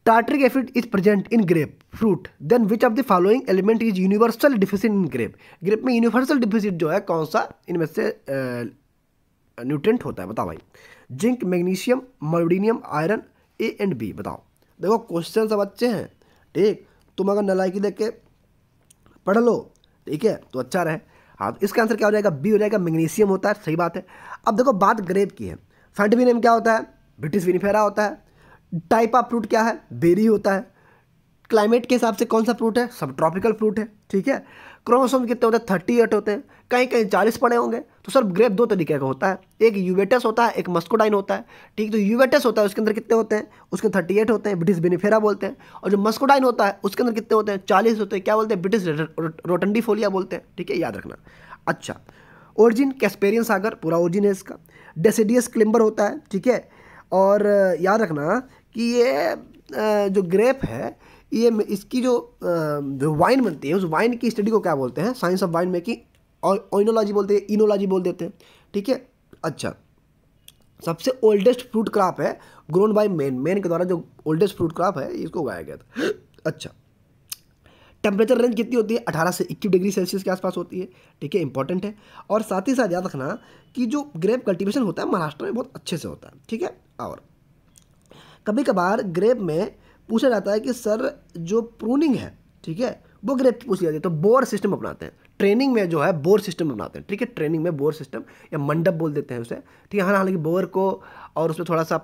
tartaric acid is present in grape fruit then which of the following element is universal deficit in grape grape में यूनिवर्सल डिफिसिट जो है कौन सा इनमें से न्यूट्रेंट होता है बताओ भाई zinc magnesium molybdenum iron A and B बताओ देखो क्वेश्चन सब अच्छे हैं ठीक तुम अगर नलायकी देख के पढ़ लो ठीक है तो अच्छा रहे हाँ तो इसका आंसर क्या हो जाएगा बी हो जाएगा मैग्नीशियम होता है सही बात है अब देखो बात ग्रेप की है साइंटिफिक नेम क्या होता है ब्रिटिश विनिफेरा होता है टाइप ऑफ फ्रूट क्या है बेरी होता है क्लाइमेट के हिसाब से कौन सा फ्रूट है सब ट्रॉपिकल फ्रूट है ठीक है क्रोमोसोम कितने होते हैं थर्टी एट होते हैं कहीं कहीं चालीस पड़े होंगे तो सर ग्रेप दो तरीके का होता है एक यूवेटस होता है एक मस्कोडाइन होता है ठीक तो यूवेटस होता है उसके अंदर कितने होते हैं उसके थर्टी एट होते हैं ब्रिटिश बेनिफेरा बोलते हैं और जो मस्कोडाइन होता है उसके अंदर कितने होते हैं चालीस होते हैं क्या बोलते हैं ब्रिटिश रोटंडी फोलिया बोलते हैं ठीक है याद रखना अच्छा ओरिजिन कैस्पेरियन सागर पूरा ओरिजिन है इसका डेसिडियस क्लिम्बर होता है ठीक है और याद रखना कि ये जो ग्रेप है ये इसकी जो जो वाइन बनती है उस वाइन की स्टडी को क्या बोलते हैं साइंस ऑफ वाइन मेकिंग और ओइनोलॉजी बोलते हैं इनोलॉजी बोल देते हैं ठीक है अच्छा सबसे ओल्डेस्ट फ्रूट क्रॉप है ग्रोन बाय मेन मेन के द्वारा जो ओल्डेस्ट फ्रूट क्रॉप है इसको उगाया गया था अच्छा टेम्परेचर रेंज कितनी होती है 18 से 21 डिग्री सेल्सियस के आसपास होती है ठीक है इंपॉर्टेंट है और साथ ही साथ याद रखना कि जो ग्रेप कल्टीवेशन होता है महाराष्ट्र में बहुत अच्छे से होता है ठीक है और कभी कभार ग्रेप में पूछा जाता है कि सर जो प्रूनिंग है ठीक है वो ग्रेप की पूछी जाती है तो बोर सिस्टम अपनाते हैं ट्रेनिंग में जो है बोर सिस्टम अपनाते हैं ठीक है ट्रेनिंग में बोर सिस्टम या मंडप बोल देते हैं उसे ठीक है हाँ हालांकि बोर को और उसमें थोड़ा सा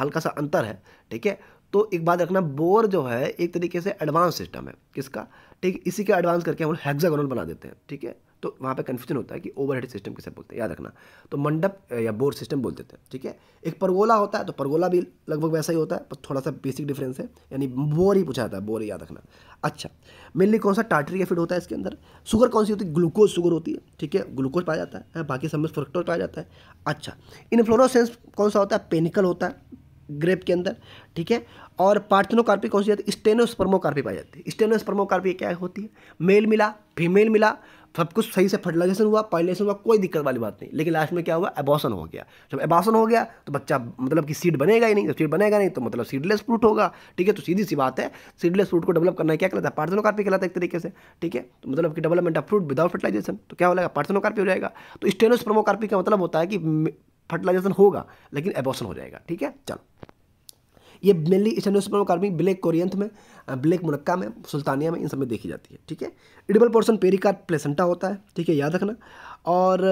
हल्का सा अंतर है ठीक है तो एक बात रखना बोर जो है एक तरीके से एडवांस सिस्टम है किसका ठीक इसी का एडवांस करके हम हेक्सागोनल बना देते हैं ठीक है तो वहाँ पे कन्फ्यूजन होता है कि ओवरहेड सिस्टम किसे बोलते हैं याद रखना तो मंडप या बोर सिस्टम बोल देते हैं ठीक है एक परगोला होता है तो परगोला भी लगभग वैसा ही होता है पर थोड़ा सा बेसिक डिफरेंस है यानी बोर ही पूछा जाता है बोर याद रखना अच्छा मेनली कौन सा टार्टरिक एफिड होता है इसके अंदर शुगर कौन सी होती है ग्लूकोज शुगर होती है ठीक है ग्लूकोज पाया जाता है बाकी सब में फ्रक्टोज पाया जाता है अच्छा इन्फ्लोरोसेंस कौन सा होता है पेनिकल होता है ग्रेप के अंदर ठीक है और पार्थिनोकार्पी कौन सी जाती है स्टेनोस्पर्मोकार्पी पाई जाती है स्टेनोस्पर्मोकार्पी क्या होती है मेल मिला फीमेल मिला सब कुछ सही से फर्टिलाइजेशन हुआ पाइलेशन हुआ कोई दिक्कत वाली बात नहीं लेकिन लास्ट में क्या हुआ एबॉसन हो गया जब एबॉसन हो गया तो बच्चा मतलब कि सीड बनेगा ही नहीं जब सीड बनेगा नहीं तो मतलब सीडलेस फ्रूट होगा ठीक है तो सीधी सी बात है सीडलेस फ्रूट को डेवलप करना क्या कहलाता है पार्थनोकार्पी कहलाता है एक तरीके से ठीक है तो मतलब कि development of fruit without fertilisation तो क्या हो जाएगा पार्थनोकार्पी हो जाएगा तो स्टेनोस प्रमोकार्पी का मतलब होता है कि फर्टिलाइजेशन होगा लेकिन एबॉसन हो जाएगा ठीक है चलो ये मेनली इस्टेनोस्पर्म कार्बिंग ब्लैक कोरियंथ में ब्लैक मुनक्का में सुल्तानिया में इन सब में देखी जाती है ठीक है इडिबल पोर्सन पेरिकार्ड प्लेसेंटा होता है ठीक है याद रखना और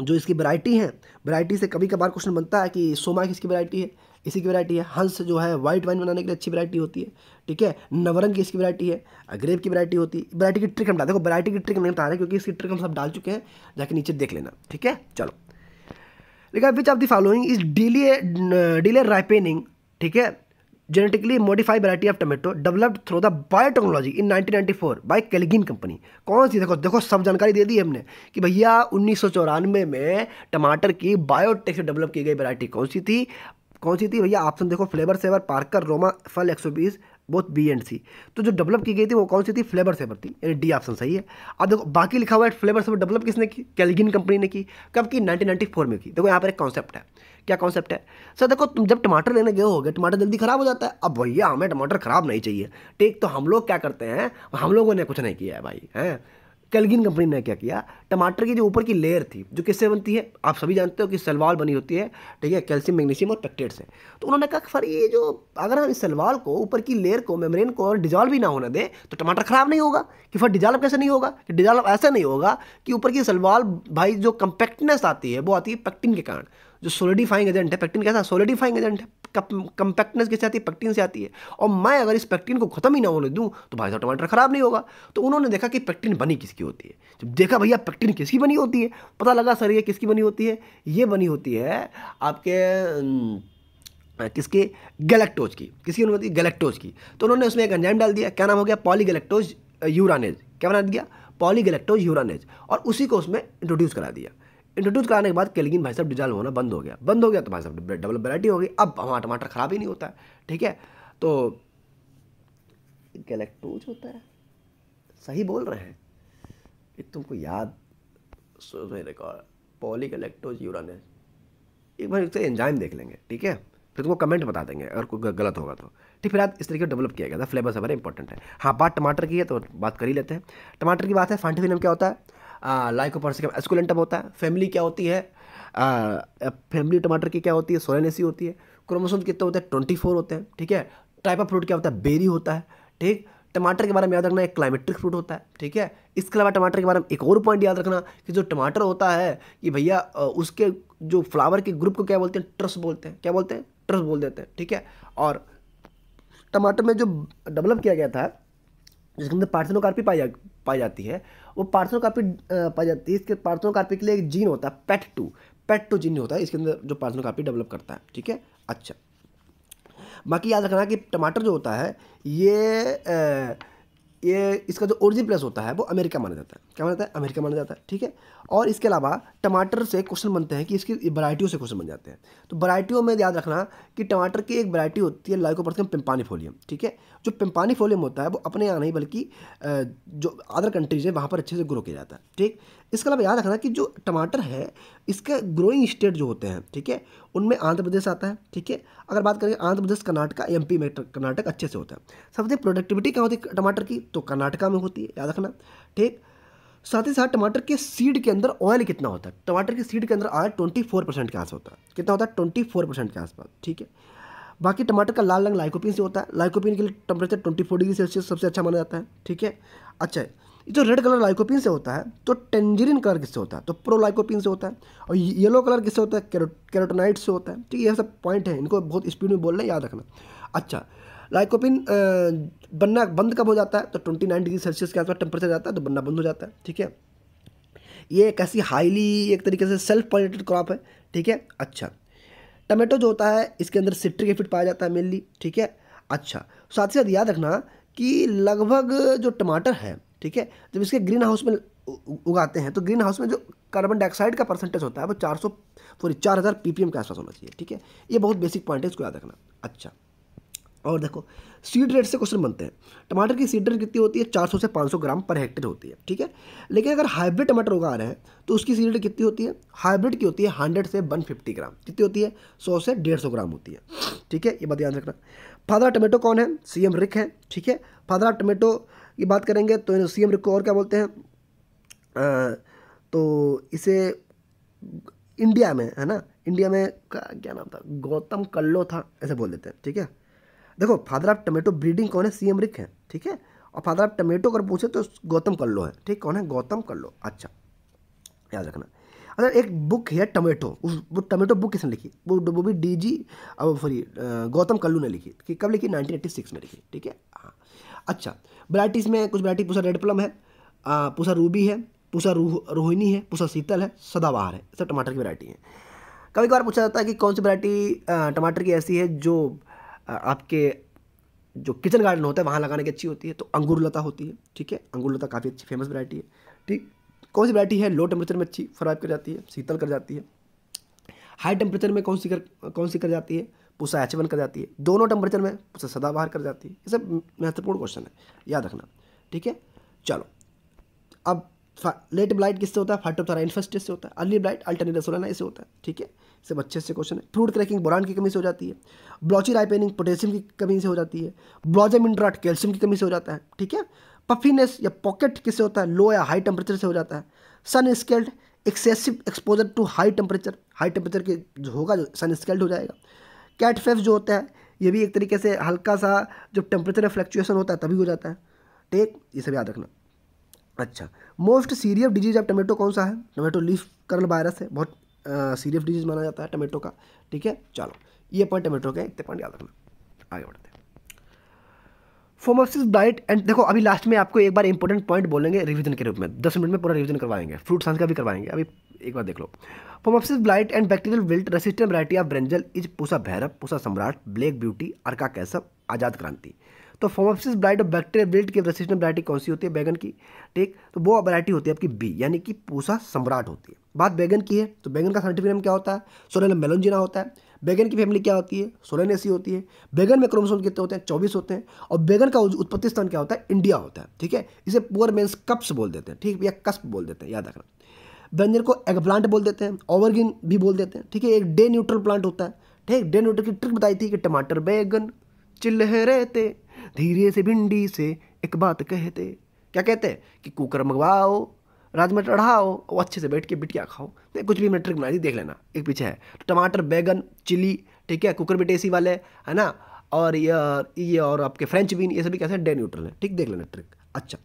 जो इसकी वैरायटी है वैरायटी से कभी कभार क्वेश्चन बनता है कि सोमा किसकी वैरायटी है इसी की वैरायटी है हंस जो है वाइट वाइन बनाने के लिए अच्छी वैरायटी होती है ठीक है नवरंग की इसकी वैरायटी है ग्रेप की वैरायटी होती है वैरायटी की ट्रिक हम डाल देखो वैरायटी की ट्रिक हम नहीं बता रहे क्योंकि इसकी ट्रिक हम सब डाल चुके हैं जाके नीचे देख लेना ठीक है चलो लेकिन which of the following is delay delay ripening ठीक है genetically modified variety of tomato developed through the biotechnology in 1994 by Calgene company कौन सी देखो देखो सब जानकारी दे दी हमने कि भैया उन्नीस में टमाटर की बायोटेक से डेवलप की गई वैरायटी कौन सी थी कौन सी थी भैया ऑप्शन तो देखो फ्लेवर सेवर पार्कर रोमा फल एक सौ बीस बहुत बी एंड सी तो जो डेवलप की गई थी वो कौन सी थी फ्लेवर सेवर थी यानी डी ऑप्शन सही है अब देखो बाकी लिखा हुआ है फ्लेवर सेवर डेवलप किसने की कैलगिन कंपनी ने की कब की नाइनटीन में की देखो यहाँ पर एक कॉन्सेप्ट है क्या कॉन्सेप्ट है सर देखो तुम जब टमाटर लेने गए हो गए टमाटर जल्दी खराब हो जाता है अब भैया हमें टमाटर खराब नहीं चाहिए ठीक तो हम लोग क्या करते हैं हम लोगों ने कुछ नहीं किया है भाई हैं कैलगिन कंपनी ने क्या किया टमाटर की जो ऊपर की लेयर थी जो किससे बनती है आप सभी जानते हो कि सलवाल बनी होती है ठीक है कैल्शियम मैग्नीशियम और पेक्टेट से तो उन्होंने कहा कि सर ये जो अगर हम इस सलवाल को ऊपर की लेयर को मेम्ब्रेन को और डिजॉल्व भी ना होने दें तो टमाटर ख़राब नहीं होगा कि फिर डिजॉल्व कैसे नहीं होगा कि डिजॉल्व ऐसा नहीं होगा कि ऊपर की सलवाल भाई जो कंपैक्टनेस आती है वो आती है पैक्टिन के कारण जो सोलिडिफाइंग एजेंट है पैक्टिन कैसा सोलिडिफाइंग एजेंट है कंपैक्टनेस कैसे आती है पेक्टिन से आती है और मैं अगर इस पेक्टिन को खत्म ही ना होने दूँ तो भाई साहब टमाटर ख़राब नहीं होगा तो उन्होंने देखा कि पेक्टिन बनी किसकी होती है जब देखा भैया पेक्टिन किसकी बनी होती है पता लगा सर ये किसकी बनी होती है ये बनी होती है आपके किसके गैलेक्टोज की किसकी उन्होंने गैलेक्टोज की तो उन्होंने उसमें एक एंजाइम डाल दिया क्या नाम हो गया पॉलीगैलेक्टोज यूरानेज क्या बना दिया पॉलीगैलेक्टोज यूरानेज और उसी को उसमें इंट्रोड्यूस करा दिया इंट्रोड्यूस कराने के बाद केलगिन भाई साहब डिजॉल्व होना बंद हो गया बंद हो गया तो भाई साहब डबल वेराइटी हो गई अब हमारा टमाटर ख़राब ही नहीं होता है ठीक है तो गैलेक्टोज होता है सही बोल रहे हैं एक तुमको याद पॉली गलेक्टोज यूरानस एक बार उससे एंजाइम देख लेंगे ठीक है फिर तुमको कमेंट बता देंगे अगर कोई गलत होगा तो ठीक आज इस तरीके से डेवलप किया गया था फ्लेवर हमारे इंपॉर्टेंट है हाँ बात टमाटर की है तो बात कर ही लेते हैं टमाटर की बात है फांटिफिनम क्या होता है लाइको परसिकम एस्कुलेंटम होता है फैमिली क्या होती है फैमिली टमाटर की क्या होती है सोलेनेसी होती है क्रोमोसोम कितने होते हैं ट्वेंटी फोर होते हैं ठीक है टाइप ऑफ फ्रूट क्या होता है बेरी होता है ठीक टमाटर के बारे में याद रखना एक क्लाइमेट्रिक फ्रूट होता है ठीक है इसके अलावा टमाटर के बारे में एक और पॉइंट याद रखना कि जो टमाटर होता है कि भैया उसके जो फ्लावर के ग्रुप को क्या बोलते हैं ट्रस बोलते हैं क्या बोलते हैं ट्रस बोल देते हैं ठीक है और टमाटर में जो डेवलप किया गया था जिसके अंदर पार्थनोकार्पी पाई जा पाई जाती है वो पार्थनोकार्पी पाई जाती है इसके पार्थनोकार्पी के लिए एक जीन होता है pet two pet two gene होता है इसके अंदर जो पार्थनोकार्पी डेवलप करता है ठीक है अच्छा बाकी याद रखना कि टमाटर जो होता है ये ये इसका जो ओरिजिन प्लेस होता है वो अमेरिका माना जाता है क्या माना जाता है अमेरिका माना जाता है ठीक है और इसके अलावा टमाटर से क्वेश्चन बनते हैं कि इसकी वरायटियों से क्वेश्चन बन जाते हैं तो वरायटियों में याद रखना कि टमाटर की एक वरायटी होती है लाइकोपर्थियम पिम्पानिफोलियम ठीक है जो पिम्पानी फोलियम होता है वो अपने यहाँ नहीं बल्कि जो अदर कंट्रीज है वहाँ पर अच्छे से ग्रो किया जाता है ठीक इसके अलावा याद रखना कि जो टमाटर है इसके ग्रोइंग स्टेट जो होते हैं ठीक है उनमें आंध्र प्रदेश आता है ठीक है अगर बात करें आंध्र प्रदेश कर्नाटका एम में कर्नाटक अच्छे से होता है सबसे प्रोडक्टिविटी क्या होती है टमाटर की तो कर्नाटका में होती है याद रखना ठीक साथ ही साथ टमाटर के सीड के अंदर ऑयल कितना होता है टमाटर के सीड के अंदर ऑयल ट्वेंटी फोर परसेंट के आसपास होता है कितना होता है ट्वेंटी फोर परसेंट के आसपास ठीक है बाकी टमाटर का लाल रंग लाइकोपिन से होता है लाइकोपिन के लिए temperature twenty four degree Celsius सबसे अच्छा माना जाता है ठीक है अच्छा जो रेड कलर लाइकोपिन से होता है तो टेंजरिन कलर किससे होता है तो प्रोलाइकोपिन से होता है और येलो कलर किससे होता है कैरोटोनाइट से होता है ठीक है यह सब पॉइंट है इनको बहुत स्पीड में बोलना है याद रखना अच्छा लाइकोपिन बनना बंद कब हो जाता है तो ट्वेंटी नाइन डिग्री सेल्सियस के आसपास टेम्परेचर जाता है तो बनना बंद हो जाता है ठीक है ये एक ऐसी हाईली एक तरीके से सेल्फ पॉलिटेड क्रॉप है ठीक है अच्छा टमाटो जो होता है इसके अंदर सिट्रिक एफिड पाया जाता है मेनली ठीक है अच्छा साथ ही साथ याद रखना कि लगभग जो टमाटर है ठीक है जब इसके ग्रीन हाउस में उगाते हैं तो ग्रीन हाउस में जो कार्बन डाइऑक्साइड का परसेंटेज होता है वो चार सौ फोरी चार हज़ार पी के आसपास होना चाहिए ठीक है ये बहुत बेसिक पॉइंट है इसको याद रखना अच्छा और देखो सीड रेट से क्वेश्चन बनते हैं टमाटर की सीड रेट कितनी होती है 400 से 500 ग्राम पर हेक्टेयर होती है ठीक है लेकिन अगर हाइब्रिड टमाटर उगा रहे हैं तो उसकी सीड रेट कितनी होती है हाइब्रिड की होती है 100 से 150 ग्राम कितनी होती है 100 से 150 ग्राम होती है ठीक है ये बात याद रखना फादर टमेटो कौन है सी एम रिक है ठीक है फादर टमेटो की बात करेंगे तो सी एम रिक को और क्या बोलते हैं तो इसे इंडिया में है ना इंडिया में क्या नाम था गौतम कल्लो था ऐसे बोल देते हैं ठीक है देखो फादर ऑफ टमेटो ब्रीडिंग कौन है सी एमरिक है ठीक है और फादर ऑफ टमेटो अगर पूछे तो गौतम कल्लो है ठीक कौन है गौतम कल्लो अच्छा याद रखना अच्छा एक बुक है टमेटो उस वो टमेटो बुक किसने लिखी वो वो भी D G sorry Gautam Kallu ने लिखी कि कब लिखी 1986 में लिखी ठीक है हाँ अच्छा वराइटीज़ में कुछ वराइटी पूछा रेड प्लम है पूछा रूबी है पूछा रूह रोहिणी है पूछा शीतल है सदाबहार है सब टमाटर की वरायटी है कभी कभार पूछा जाता है कि कौन सी वरायटी टमाटर की ऐसी है जो आपके जो किचन गार्डन होता है वहाँ लगाने की अच्छी होती है तो अंगूर लता होती है ठीक है अंगूर लता काफ़ी अच्छी फेमस वैरायटी है ठीक कौन सी वैरायटी है लो टेम्परेचर में अच्छी फराब कर जाती है शीतल कर जाती है हाई टेम्परेचर में कौन सी कर कौन सी कर जाती है पूसा एच कर जाती है दोनों टेम्परेचर में पूसा सदाबहार कर जाती है ये सब महत्वपूर्ण क्वेश्चन है याद रखना ठीक है चलो अब लेट ब्लाइट किससे होता है फाइटोथरा इन्फेस्टिस से होता है अर्ली ब्लाइट अल्टरनेटिव सोलाना इससे होता है ठीक है सब अच्छे से क्वेश्चन है फ्रूट क्रैकिंग बोरान की कमी से हो जाती है ब्लॉची राइपेनिंग पोटेशियम की कमी से हो जाती है ब्लॉजम इंड्राट कैल्शियम की कमी से हो जाता है ठीक है पफीनेस या पॉकेट किससे होता है लो या हाई टेम्परेचर से हो जाता है sun scald excessive exposure to high temperature high temperature के जो होगा जो सन स्केल्ड हो जाएगा कैट जो होता है ये भी एक तरीके से हल्का सा जब टेम्परेचर में फ्लक्चुएसन होता है तभी हो जाता है ठीक ये सब याद रखना अच्छा most serious disease of tomato कौन सा है टोमेटो लीफ कर्ल वायरस है बहुत सीरियस डिजीज माना जाता है टमेटो का ठीक है चलो ये पॉइंट टमेटो का इतने पॉइंट याद रखना आगे बढ़ते हैं फोमोसिस डाइट एंड देखो अभी लास्ट में आपको एक बार इंपॉर्टेंट पॉइंट बोलेंगे रिवीजन के रूप में दस मिनट में पूरा रिवीजन करवाएंगे फ्रूट साइंस का भी करवाएंगे अभी एक बार देख लो phomopsis blight and bacterial wilt resistant variety of brinjal is Pusa Bhairav Pusa Samrat black beauty अर्का कैसव आज़ाद क्रांति तो फोमोफिस ब्लाइट और बैक्टीरिया ब्लिट की रेसिस्टेंट वरायटी कौन सी होती है बैगन की ठीक तो वो वरायटी होती है आपकी बी यानी कि पूसा सम्राट होती है बात बैगन की है तो बैगन का साइंटिफिक नाम क्या होता है सोलेन मेलोजिना होता है बैगन की फैमिली क्या होती है सोलेन ऐसी होती है बैगन में क्रोमसोम कितने होते हैं चौबीस होते हैं और बैगन का उत्पत्ति स्थान क्या होता है इंडिया होता है ठीक है इसे पुअर मेन्स कप्स बोल देते हैं ठीक या कस्प बोल देते हैं याद रखना व्यंजन को एग प्लांट बोल देते हैं ओवरग्रीन भी बोल देते हैं ठीक है एक डे न्यूट्रल प्लांट होता है ठीक डे न्यूट्रल की ट्रिक बताई थी कि टमाटर बैगन रहते धीरे से भिंडी से एक बात कहते क्या कहते कि कुकर मंगवाओ राजमा चढ़ाओ और अच्छे से बैठ के बिटिया खाओ नहीं कुछ भी मैं ट्रिक बना दी देख लेना एक पीछे है तो टमाटर बैगन चिली ठीक है कुकर भी टेसी वाले है ना और ये ये और आपके फ्रेंच बीन ये सभी कैसे डे न्यूट्रल है ठीक देख लेना ट्रिक अच्छा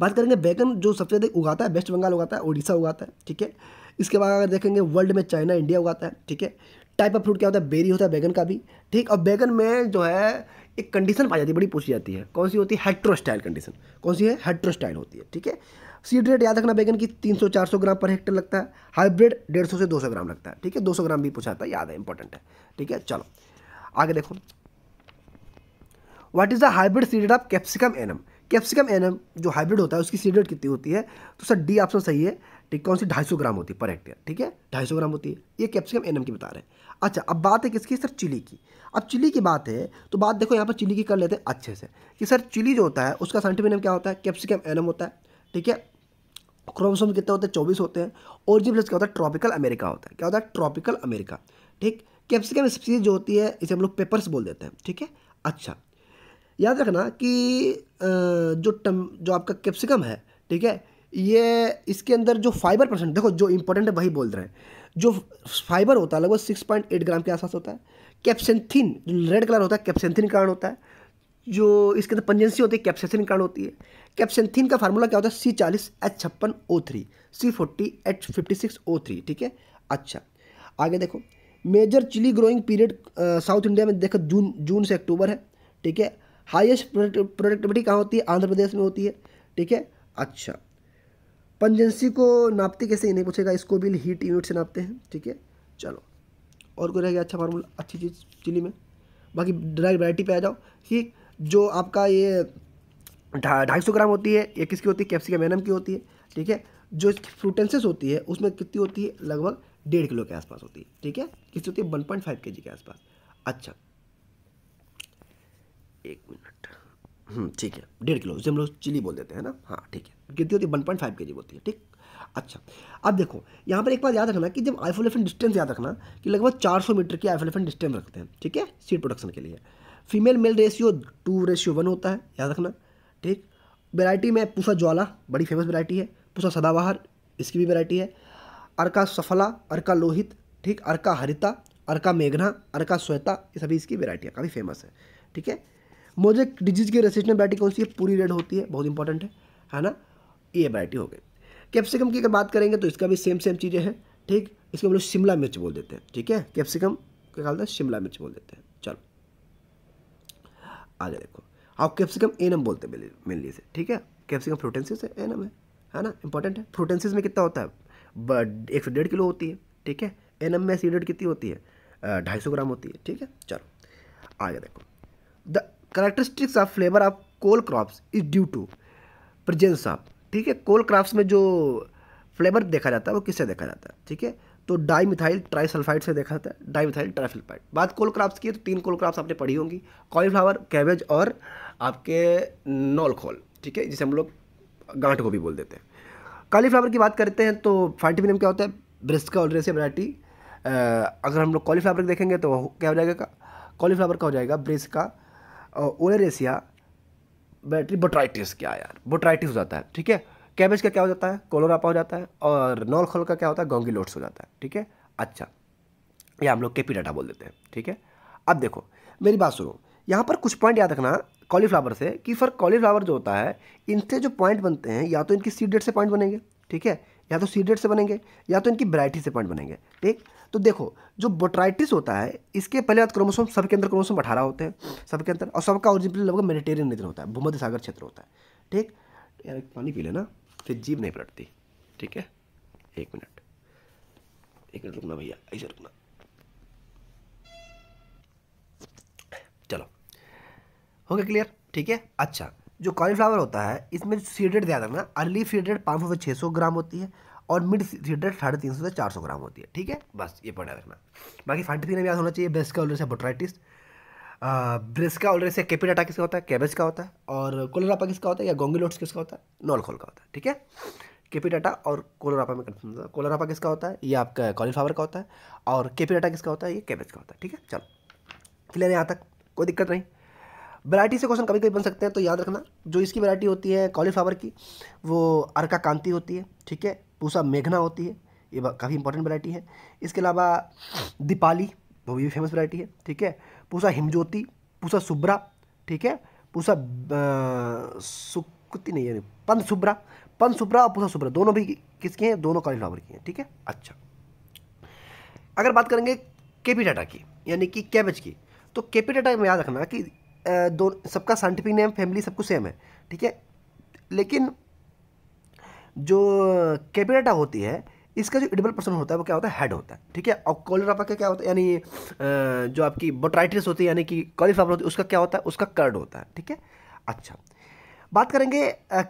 बात करेंगे बैगन जो सबसे अधिक उगाता है वेस्ट बंगाल उगाता है उड़ीसा उगाता है ठीक है इसके बाद अगर देखेंगे वर्ल्ड में चाइना इंडिया उगाता है ठीक है टाइप ऑफ फ्रूट क्या होता है बेरी होता है बैगन का भी ठीक और बैगन में जो है एक कंडीशन पाई जाती है बड़ी पूछी जाती है कौन सी होती है हेट्रोस्टाइल कंडीशन कौन सी है हेट्रोस्टाइल होती है ठीक है सीड रेट याद रखना बैगन की 300-400 ग्राम पर हेक्टर लगता है हाइब्रिड 150 से 200 ग्राम लगता है ठीक है 200 ग्राम भी पूछाता है याद है इंपॉर्टेंट है ठीक है चलो आगे देखो what is the hybrid seed rate of capsicum annuum capsicum annuum जो हाइब्रिड होता है उसकी सीड रेट कितनी होती है तो सर डी ऑप्शन सही है ठीक कौन सी ढाई सौ ग्राम होती है पर हेक्टेयर ठीक है ढाई सौ ग्राम होती है ये कैप्सिकम एनम की बता रहे हैं अच्छा अब बात है किसकी सर चिली की अब चिली की बात है तो बात देखो यहाँ पर चिली की कर लेते हैं अच्छे से कि सर चिली जो होता है उसका साइंटिफिक नेम क्या होता है कैप्सिकम एनम होता है ठीक है क्रोमोसोम कितने होते हैं चौबीस होते हैं और जी प्लस क्या होता है ट्रॉपिकल अमेरिका होता है क्या होता है ट्रॉपिकल अमेरिका ठीक कैप्सिकम स्पीसीज जो होती है इसे हम लोग पेपर्स बोल देते हैं ठीक है अच्छा याद रखना कि जो टम जो आपका कैप्सिकम है ठीक है ये इसके अंदर जो फाइबर परसेंट देखो जो इम्पोर्टेंट है वही बोल रहे हैं जो फाइबर होता है लगभग सिक्स पॉइंट एट ग्राम के आसपास होता है कैप्सेंथिन रेड कलर होता है कैप्सेंथिन कारण होता है जो इसके अंदर पंजेंसी होती है कैप्सेंथिन कारण होती है कैप्सेंथिन का फार्मूला क्या होता है सी चालीस एच छप्पन O three C forty H fifty six O three ठीक है अच्छा आगे देखो major chilli growing period South India में देखो जून जून से अक्टूबर है ठीक है हाइएस्ट प्रोडक्टिविटी कहाँ होती है आंध्र प्रदेश में होती है ठीक है अच्छा पंजेंसी को नापते कैसे ये नहीं पूछेगा इसको भी हीट यूनिट से नापते हैं ठीक है चलो और कोई रह गया अच्छा फार्मूला अच्छी चीज़ चिली में बाकी डायरेक्ट वैरायटी पे आ जाओ कि जो आपका ये ढाई सौ ग्राम होती है ये किसकी होती है कैप्सिकम एनम की होती है ठीक है जो फ्रूटेंसेस होती है उसमें कितनी होती है लगभग डेढ़ किलो के आसपास होती है ठीक है किसकी होती है वन पॉइंट फाइव के जी के आसपास अच्छा एक मिनट हम्म, ठीक है डेढ़ किलो उसे हम लोग चिली बोल देते हैं ना हाँ ठीक है कितनी होती है वन पॉइंट फाइव के जी होती है ठीक अच्छा अब देखो यहाँ पर एक बात याद रखना कि जब आइफोलेफेंट डिस्टेंस याद रखना कि लगभग चार सौ मीटर की आइफोलेफेंट डिस्टेंस रखते हैं ठीक है सीड प्रोडक्शन के लिए female male ratio two ratio one होता है याद रखना ठीक वेराइटी में पूसा ज्वाला बड़ी फेमस वेराइटी है पूसा सदाबहार इसकी भी वेराइटी है अर्का सफला अर्का लोहित ठीक अर्का हरिता अर्का मेघना अर्का श्वेता ये सभी इसकी वेरायटियाँ काफ़ी फेमस है ठीक है मोजेक डिजीज की रेसिस्टेंट बैटरी कौन सी है पूरी रेड होती है बहुत इंपॉर्टेंट है है ना ये बैटरी हो गई कैप्सिकम की अगर बात करेंगे तो इसका भी सेम सेम चीज़ें हैं ठीक इसको हम लोग शिमला मिर्च बोल देते हैं ठीक है कैप्सिकम क्या कहते हैं शिमला मिर्च बोल देते हैं चलो आगे देखो आप कैप्सिकम एनम बोलते हैं मेनली से ठीक है कैप्सिकम फ्रोटेंसिस है एनम है है ना इंपॉर्टेंट है फ्रोटेंसिस में कितना होता है एक सौ डेढ़ किलो होती है ठीक है एनम में एसिडेट कितनी होती है ढाई सौ ग्राम होती है ठीक है चलो आगे देखो the characteristics of flavour of cole crops is due to presence of ठीक है कोल क्रॉप्स में जो फ्लेवर देखा जाता है वो किससे देखा जाता है ठीक है तो डाई मिथाइल ट्राइसल्फाइड से देखा जाता है डाई मिथाइल ट्राइसल्फाइड बात कोल क्रॉप्स की है तो तीन कोल क्रॉप्स आपने पढ़ी होंगी कॉलीफ्लावर कैबेज और आपके नॉलखोल ठीक है जिसे हम लोग गांठ गोभी बोल देते हैं कॉलीफ्लावर की बात करते हैं तो फाइटिविनम क्या होता है ब्रिस्का ऑलरेसी वराइटी अगर हम लोग कॉलीफ्लावर देखेंगे तो क्या हो जाएगा कॉलीफ्लावर का हो जाएगा ब्रिस्का ओलेरेसिया बैटरी बोट्राइटिस क्या यार बोट्राइटिस हो जाता है ठीक है कैबेज का क्या हो जाता है कोलोरापा हो जाता है और नॉल खोल का क्या होता है गोंगिलोट्स हो जाता है ठीक है अच्छा ये हम लोग के पी डाटा बोल देते हैं ठीक है अब देखो मेरी बात सुनो यहाँ पर कुछ पॉइंट याद रखना कॉलीफ्लावर से कि सर कॉलीफ्लावर जो होता है इनसे जो पॉइंट बनते हैं या तो इनकी सीडेट से पॉइंट बनेंगे ठीक है या तो सीडेट से बनेंगे या तो इनकी वैरायटी से पॉइंट बनेंगे ठीक तो देखो जो बोट्राइटिस होता है इसके पहले बात क्रोमोसोम सबके अंदर क्रोमोसोम अठारह होते हैं सबके अंदर और सबका ओरिजिनल लगभग मेडिटेरियन रीजन होता है भूमध्य सागर क्षेत्र होता है ठीक यार एक पानी पी लेना फिर जीव नहीं पलटती ठीक है एक मिनट एक मिनट रुकना भैया ऐसे रुकना चलो हो गया क्लियर ठीक है अच्छा जो कॉलीफ्लावर होता है इसमें सीडेड ध्यान रखना अर्ली सीडेड पाँच सौ से छः सौ ग्राम होती है और मिड सीटर साढ़े तीन सौ से चार सौ ग्राम होती है ठीक है बस ये पढ़ा रखना बाकी फाइनटिन में याद होना चाहिए ब्रेस्का ऑलरेस है बोट्राइटिस ब्रेस्का ऑलरेस है कैपिटाटा किसका होता है कैबेज का होता है और कोलोरापा किसका होता है या गोंगिलोट्स किसका होता है नॉलखोल का होता है ठीक है केपीडाटा और कोलोरापा में कन्फर्म होता है कोलोरापा किसका होता है ये आपका कॉलीफ्लावर का होता है और केपीडाटा किसका होता है ये कैबेज का होता है ठीक है चलो क्लियर है यहाँ तक कोई दिक्कत नहीं वैरायटी से क्वेश्चन कभी कभी बन सकते हैं तो याद रखना जो इसकी वैरायटी होती है कॉलीफ्लावर की वो अर्का कांति होती है ठीक है पूसा मेघना होती है ये काफ़ी इंपॉर्टेंट वैरायटी है इसके अलावा दीपाली वो भी फेमस वैरायटी है ठीक है पूसा हिमज्योति पूसा सुब्रा ठीक है पूसा सुक्ति नहीं है पन सुब्रा पन सुब्रा और पूसा सुब्रा दोनों भी किसके हैं दोनों कॉलीफ्लावर की हैं ठीक है अच्छा अगर बात करेंगे केपी डाटा की यानी कि कैबेज की तो केपी डाटा में याद रखना कि दो सबका साइंटिफिक नेम फैमिली सब कुछ सेम है ठीक है लेकिन जो कैपिटा होती है इसका जो इडबल पर्सन होता है वो क्या होता है हेड होता है ठीक है और कॉलर का क्या होता है यानी जो आपकी बोट्राइटिस होती है यानी कि कॉलीफ्लावर होती है उसका क्या होता है उसका कर्ड होता है ठीक है अच्छा बात करेंगे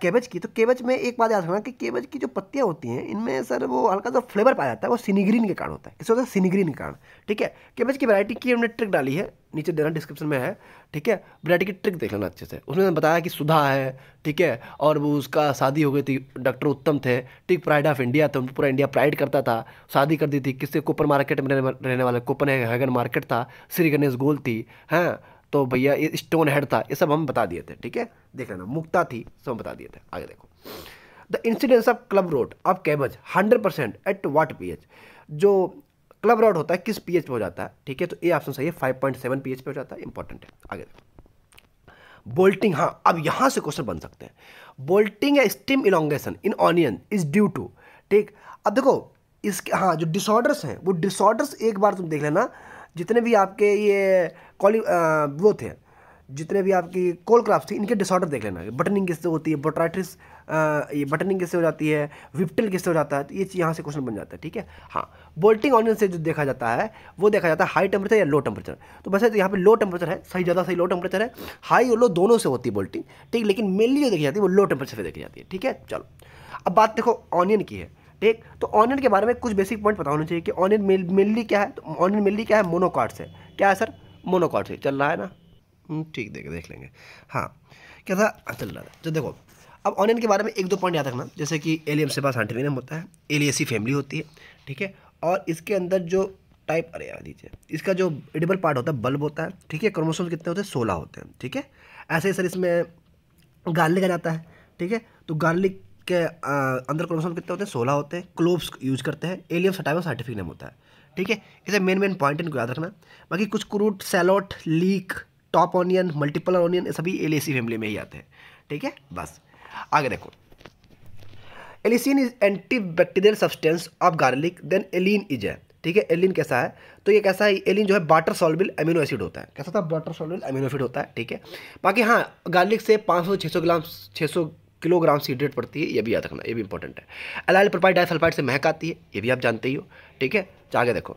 केबेज की तो केबेज में एक बात याद रखना कि केबेज की जो पत्तियाँ होती हैं इनमें सर वो हल्का सा फ्लेवर पाया जाता है वो सिनीग्रीन के कारण होता है किसी होता है सिनीग्रीन के कारण ठीक है केबेज की वैरायटी की हमने ट्रिक डाली है नीचे देना डिस्क्रिप्शन में है ठीक है वैरायटी की ट्रिक देख लेना अच्छे से उसमें बताया कि सुधा है ठीक है और वो उसका शादी हो गई थी डॉक्टर उत्तम थे ठीक प्राइड ऑफ इंडिया था पूरा इंडिया प्राइड करता था शादी कर दी थी किससे कोपन मार्केट में रहने वाले कोपन हैगन मार्केट था श्री गणेश गोल थी हैं हाँ? तो भैया ये स्टोन हेड था ये सब हम बता दिए थे ठीक है देख लेना मुक्ता थी सब हम बता दिए थे आगे देखो the incidence of club root of cabbage hundred percent at what P जो क्लब रोड होता है किस पी पे हो जाता है ठीक है तो ये ऑप्शन सही है फाइव पॉइंट सेवन पी पे हो जाता है इंपॉर्टेंट है आगे देखो बोल्टिंग हाँ अब यहाँ से क्वेश्चन बन सकते हैं बोल्टिंग या stem elongation in onion is due to ठीक अब देखो इसके हाँ जो डिसऑर्डर्स हैं वो डिसऑर्डर्स एक बार तुम देख लेना जितने भी आपके ये कॉली वो थे जितने भी आपकी कोल क्राफ्ट थी इनके डिसऑर्डर देख लेना बटनिंग किससे होती है बोट्राइटिस ये बटनिंग किससे हो जाती है विप्टल किससे हो जाता है तो ये यहाँ से क्वेश्चन बन जाता है ठीक है हाँ बोल्टिंग ऑनियन से जो देखा जाता है वो देखा जाता है हाई टेम्परेचर या लो टेम्परेचर तो वैसे तो यहाँ पे लो टेम्परेचर है सही ज़्यादा सही लो टेम्परेचर है हाई और लो दोनों से होती है बोल्टिंग ठीक लेकिन मेनली जो देखी जाती है वो लो टेम्परेचर से देखी जाती है ठीक है चलो अब बात देखो ऑनियन की है ठीक तो ऑनियन के बारे में कुछ बेसिक पॉइंट पता होना चाहिए कि ऑनियन मेनली क्या है तो ऑनियन मेनली क्या है मोनोकॉट्स है क्या है सर मोनोकॉट्स है चल रहा है ना हम्म, ठीक देख देख लेंगे हाँ क्या था हाँ, चल रहा है तो देखो अब ऑनियन के बारे में एक दो पॉइंट याद रखना जैसे कि एलियम से पास आंटेनियम होता है एलियसी फैमिली होती है ठीक है और इसके अंदर जो टाइप अरे यार दीजिए इसका जो एडिबल पार्ट होता है बल्ब होता है ठीक है क्रोमोसोम कितने होते हैं सोलह होते हैं ठीक है ऐसे ही सर इसमें गार्लिक आ जाता है ठीक है तो गार्लिक के अंदर क्रोमोसोम कितने होते हैं सोलह होते हैं क्लोब्स यूज करते हैं एलियम सटाइव साइंटिफिक नेम होता है ठीक है इसे मेन मेन पॉइंट इनको याद रखना बाकी कुछ kurrat shallot leek top onion multiple onion ये सभी एलेसी फैमिली में ही आते हैं ठीक है बस आगे देखो allicin is anti bacterial substance of garlic then alliin is है ठीक है एलिन कैसा है तो ये कैसा है एलिन जो है वाटर सॉल्बिल अमीनो एसिड होता है कैसा था वाटर सॉल्बिल अमीनो एसिड होता है ठीक है बाकी हाँ गार्लिक से 500 600 ग्राम 600 किलोग्राम सी सीड्रेट पड़ती है ये भी याद रखना ये भी इंपॉर्टेंट है अलाइल प्रोपाइड डाइसल्फाइड से महक आती है ये भी आप जानते ही हो ठीक है तो आगे देखो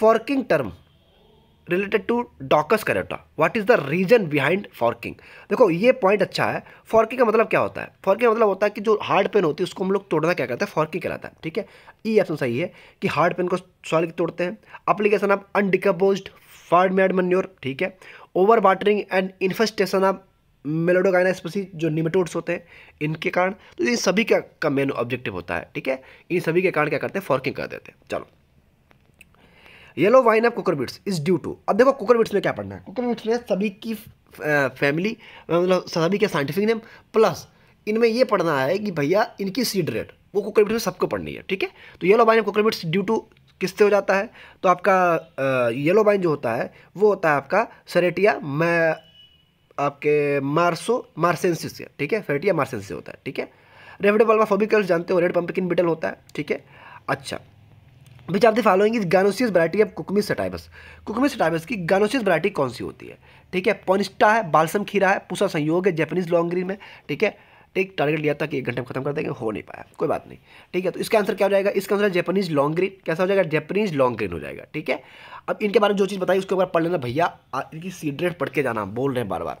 forking term related to Daucus carota what is the reason behind forking देखो ये पॉइंट अच्छा है फॉर्किंग का मतलब क्या होता है फॉर्किंग का मतलब होता है कि जो हार्ड पेन होती है उसको हम लोग तोड़ना क्या कहते हैं फॉर्किंग कहलाता है ठीक है ई e ऑप्शन सही है कि हार्ड पेन को सॉलिड तोड़ते हैं application of undecomposed farmyard manure ठीक है over watering and infestation of Meloidogyne species जो निमेटोड्स होते हैं इनके कारण तो इन सभी का, का मेन ऑब्जेक्टिव होता है ठीक है इन सभी के कारण क्या करते हैं फॉर्किंग कर देते हैं चलो yellow vine of cucurbits is due to अब देखो कुकरबिट्स में क्या पढ़ना है कुकरबिट्स में सभी की फैमिली मतलब सभी के साइंटिफिक नेम प्लस इनमें यह पढ़ना है कि भैया इनकी सीड रेट वो कुकरबिट्स में सबको पढ़नी है ठीक है तो yellow vine of cucurbits due to किससे हो जाता है तो आपका येलो वाइन जो होता है वो होता है आपका सरेटिया मै आपके मार्सो मार्सेंसिस है ठीक है फैटी या मार्सेंसिस होता है ठीक है रेफिडो बल्बा फोबिकल्स जानते हो रेड पम्पकिन बिटल होता है ठीक है अच्छा which are the following is gynoecious variety of cucumis sativus cucumis sativus की गानोसियस वराइटी कौन सी होती है ठीक है पोनिस्टा है बालसम खीरा है पूसा संयोग है जैपनीज लॉन्ग ग्रीन में ठीक है ठीक टारगेट लिया था कि एक घंटे में खत्म कर देंगे हो नहीं पाया कोई बात नहीं ठीक है तो इसका आंसर क्या हो जाएगा इसका आंसर जैपनीज लॉन्ग ग्रीन कैसा हो जाएगा जैपनीज लॉन्ग ग्रीन हो जाएगा ठीक है अब इनके बारे में जो चीज़ बताई उसके ऊपर पढ़ लेना भैया इनकी सीड्रेट पढ़ के जाना बोल रहे हैं बार बार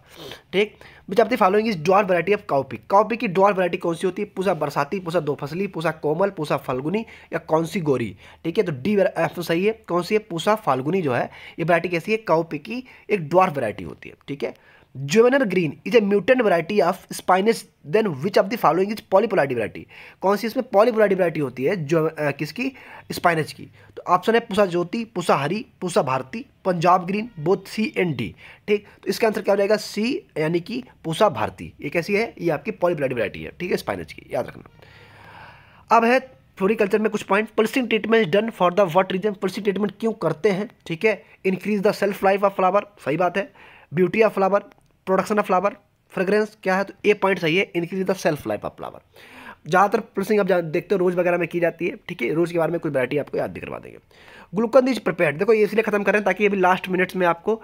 ठीक बच्चे आप following is dwarf variety of cowpea cowpea की डॉल वरायटी कौन सी होती है पूसा बरसाती पूसा फसली पूसा कोमल पूसा फाल्गुनी या कौन सी गोरी ठीक है तो डी एफ तो सही है कौन सी है पूसा फाल्गुनी जो है ये वरायटी कैसी है काउपी की एक डॉल वरायटी होती है ठीक है Jobner green is a mutant variety of spinach then which of the following is polyploid variety कौन सी इसमें पॉलीपोलाइटी वरायटी होती है जो आ, किसकी स्पाइनस की तो ऑप्शन है Pusa Jyoti Pusa Hari Pusa Bharti Punjab green both C and D ठीक तो इसका आंसर क्या हो जाएगा सी यानी कि पुसा भारती ये कैसी है ये आपकी पॉलीपोलाइटी वरायटी है ठीक है स्पाइनस की याद रखना अब है फ्लोरिकल्चर में कुछ point pulsing treatment done for the what reason pulsing treatment क्यों करते हैं ठीक है increase the shelf life of flower सही बात है beauty of flower production of flower fragrance क्या है तो ए पॉइंट सही है increase the shelf life of flower ज़्यादातर प्रोसेसिंग आप देखते हो रोज़ वगैरह में की जाती है ठीक है रोज़ के बारे में कुछ वैरायटी आपको याद भी करवा देंगे ग्लूकोन इज प्रिपेयर देखो ये इसलिए खत्म करें ताकि अभी लास्ट मिनट्स में आपको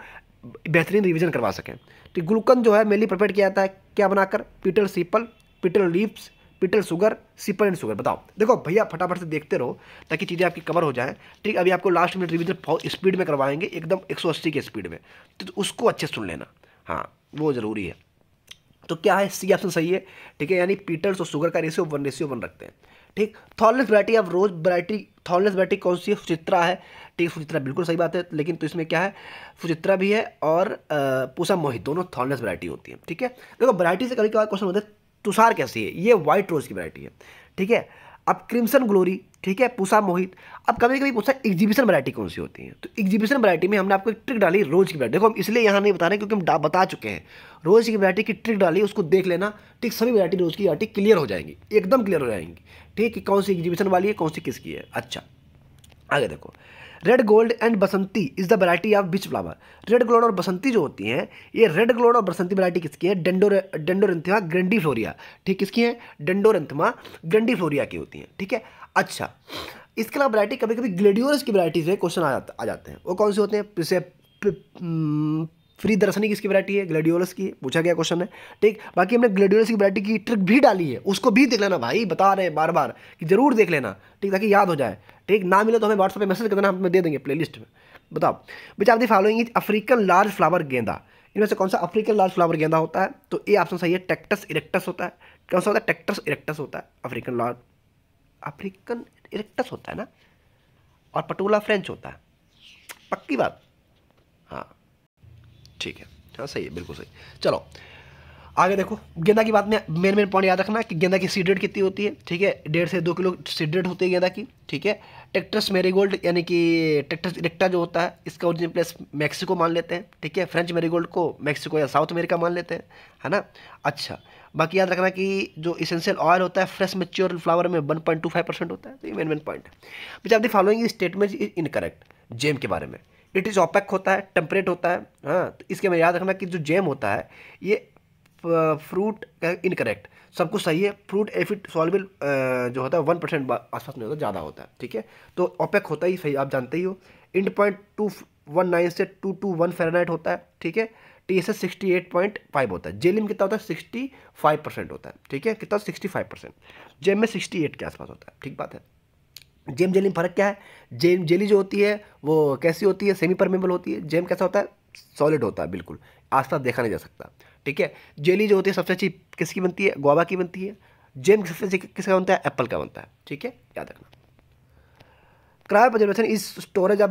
बेहतरीन रिविजन करवा सकें तो ग्लूकोन जो है मेनली प्रिपेयर किया जाता है क्या बनाकर petal sepal petal leaves petal sugar sepal and sugar बताओ देखो भैया फटाफट से देखते रहो ताकि चीज़ें आपकी कवर हो जाएँ ठीक अभी आपको लास्ट मिनट रिविजन बहुत स्पीड में करवाएंगे एकदम एक के स्पीड में तो उसको अच्छे सुन लेना हाँ वो ज़रूरी है तो क्या है सी ऑप्शन सही है ठीक है यानी पीटर्स और शुगर का रेशियो वन रेशियो वन रखते हैं ठीक थॉर्नलेस वरायटी अब रोज वरायटी थॉर्नलेस वरायटी कौन सी है सुचित्रा है ठीक सुचित्रा बिल्कुल सही बात है लेकिन तो इसमें क्या है सुचित्रा भी है और पूसा मोहित दोनों थॉर्नलेस वरायटी होती है ठीक है देखो वरायटी से कभी कभार क्वेश्चन होता है तुषार कैसी है ये वाइट रोज की वरायटी है ठीक है अब क्रिम्सन ग्लोरी ठीक है पूसा मोहित अब कभी कभी पूछा एग्जीबिशन वैरायटी कौन सी होती है तो एग्जीबिशन वैरायटी में हमने आपको एक ट्रिक डाली रोज़ की वैरायटी देखो हम इसलिए यहाँ नहीं बता रहे क्योंकि हम बता चुके हैं रोज़ की वैरायटी की ट्रिक डाली उसको देख लेना ठीक सभी वैरायटी रोज़ की वैरायटी क्लियर हो जाएंगी एकदम क्लियर हो जाएंगी ठीक है कौन सी एग्जीबिशन वाली है कौन सी किसकी है अच्छा आगे देखो red gold and Basanti is the variety of which flower red gold और बसंती जो होती हैं ये रेड ग्लोड और बसंती वैरायटी किसकी है डेंडो डेंडोरेंथमा ग्रेंडी फ्लोरिया ठीक किसकी है डेंडोरेंथमा ग्रेंडी फ्लोरिया की होती हैं ठीक है अच्छा इसके अलावा वैरायटी कभी कभी ग्लेडियोरस की वैरायटी से क्वेश्चन आ जाते आ जाते हैं वो कौन से होते हैं जैसे फ्री दर्शनी किसकी वैरायटी है ग्लेडियोलस की पूछा गया क्वेश्चन है ठीक बाकी हमने ग्लेडियोलस की वैरायटी की ट्रिक भी डाली है उसको भी देख लेना भाई बता रहे हैं बार बार कि जरूर देख लेना ठीक ताकि याद हो जाए ठीक ना मिले तो हमें व्हाट्सएप पे मैसेज कर देना हमें दे देंगे प्लेलिस्ट में बताओ which are the following is African large flower गेंदा इनमें से कौन सा अफ्रीकन लार्ज फ्लावर गेंदा होता है तो ये ऑप्शन सही है टेक्टस इरेक्टस होता है कौन सा होता है टेक्टस इरेक्टस होता है अफ्रीकन लार्ज अफ्रीकन इरेक्टस होता है ना और पटोला फ्रेंच होता है पक्की बात हाँ ठीक है हाँ सही है बिल्कुल सही चलो आगे देखो गेंदा की बात में मेन मेन पॉइंट याद रखना कि गेंदा की सीड रेट कितनी होती है ठीक है डेढ़ से दो किलो सीड रेट होती है गेंदा की ठीक है टेक्टस मेरीगोल्ड यानी कि टेक्टस इरेक्टा जो होता है इसका ओरिजिन प्लेस मैक्सिको मान लेते हैं ठीक है फ्रेंच मेरीगोल्ड को मैक्सिको या साउथ अमेरिका मान लेते हैं है ना अच्छा बाकी याद रखना कि जो इसेंशियल ऑयल होता है फ्रेश मेच्योर फ्लावर में one point two five percent होता है तो ये मेन मेन पॉइंट है बच्चे आप the following statement is incorrect jam के बारे में इट इज़ ओपेक होता है टेम्परेट होता है हाँ तो इसके में याद रखना कि जो जेम होता है ये फ्रूट इनकरेक्ट सब कुछ सही है फ्रूट एफिड सॉल्वेबल जो होता है वन परसेंट आसपास में होता है ज़्यादा होता है ठीक है तो ओपेक होता ही सही आप जानते ही हो end point two one nine से टू टू वन फेरानाइट होता है ठीक है T S S sixty eight point five होता है जेलिम कितना होता है सिक्सटी फाइव परसेंट होता है ठीक है कितना सिक्सटी फाइव परसेंट जेम में सिक्सटी एट के आसपास होता है ठीक बात है जेम जेलिम फ़र्क क्या है जेम जेली जो होती है वो कैसी होती है सेमी परमेबल होती है जेम कैसा होता है सॉलिड होता है बिल्कुल आसपास देखा नहीं जा सकता ठीक है जेली जो होती है सबसे अच्छी किसकी बनती है गोवा की बनती है जेम सबसे अच्छी किसका बनता है एप्पल का बनता है ठीक है याद रखना cryopreservation is storage of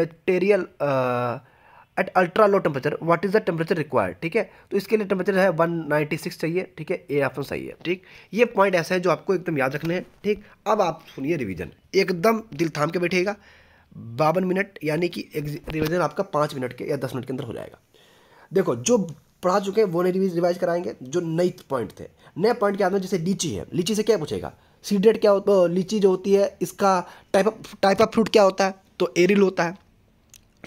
material at ultra low temperature what is the temperature required ठीक है तो इसके लिए टेम्परेचर है 196 चाहिए ठीक है ए ऑप्शन सही है ठीक ये पॉइंट ऐसा है जो आपको एकदम याद रखने हैं ठीक अब आप सुनिए रिवीजन एकदम दिल थाम के बैठेगा बावन मिनट यानी कि रिवीजन आपका पाँच मिनट के या दस मिनट के अंदर हो जाएगा देखो जो पढ़ा चुके हैं वो नहीं रिवीज रिवाइज कराएंगे जो नई पॉइंट थे नए पॉइंट के आदमी जैसे लीची है लीची से क्या पूछेगा सीडेट क्या होता है लीची जो होती है इसका type of type of fruit क्या होता है तो एरिल होता है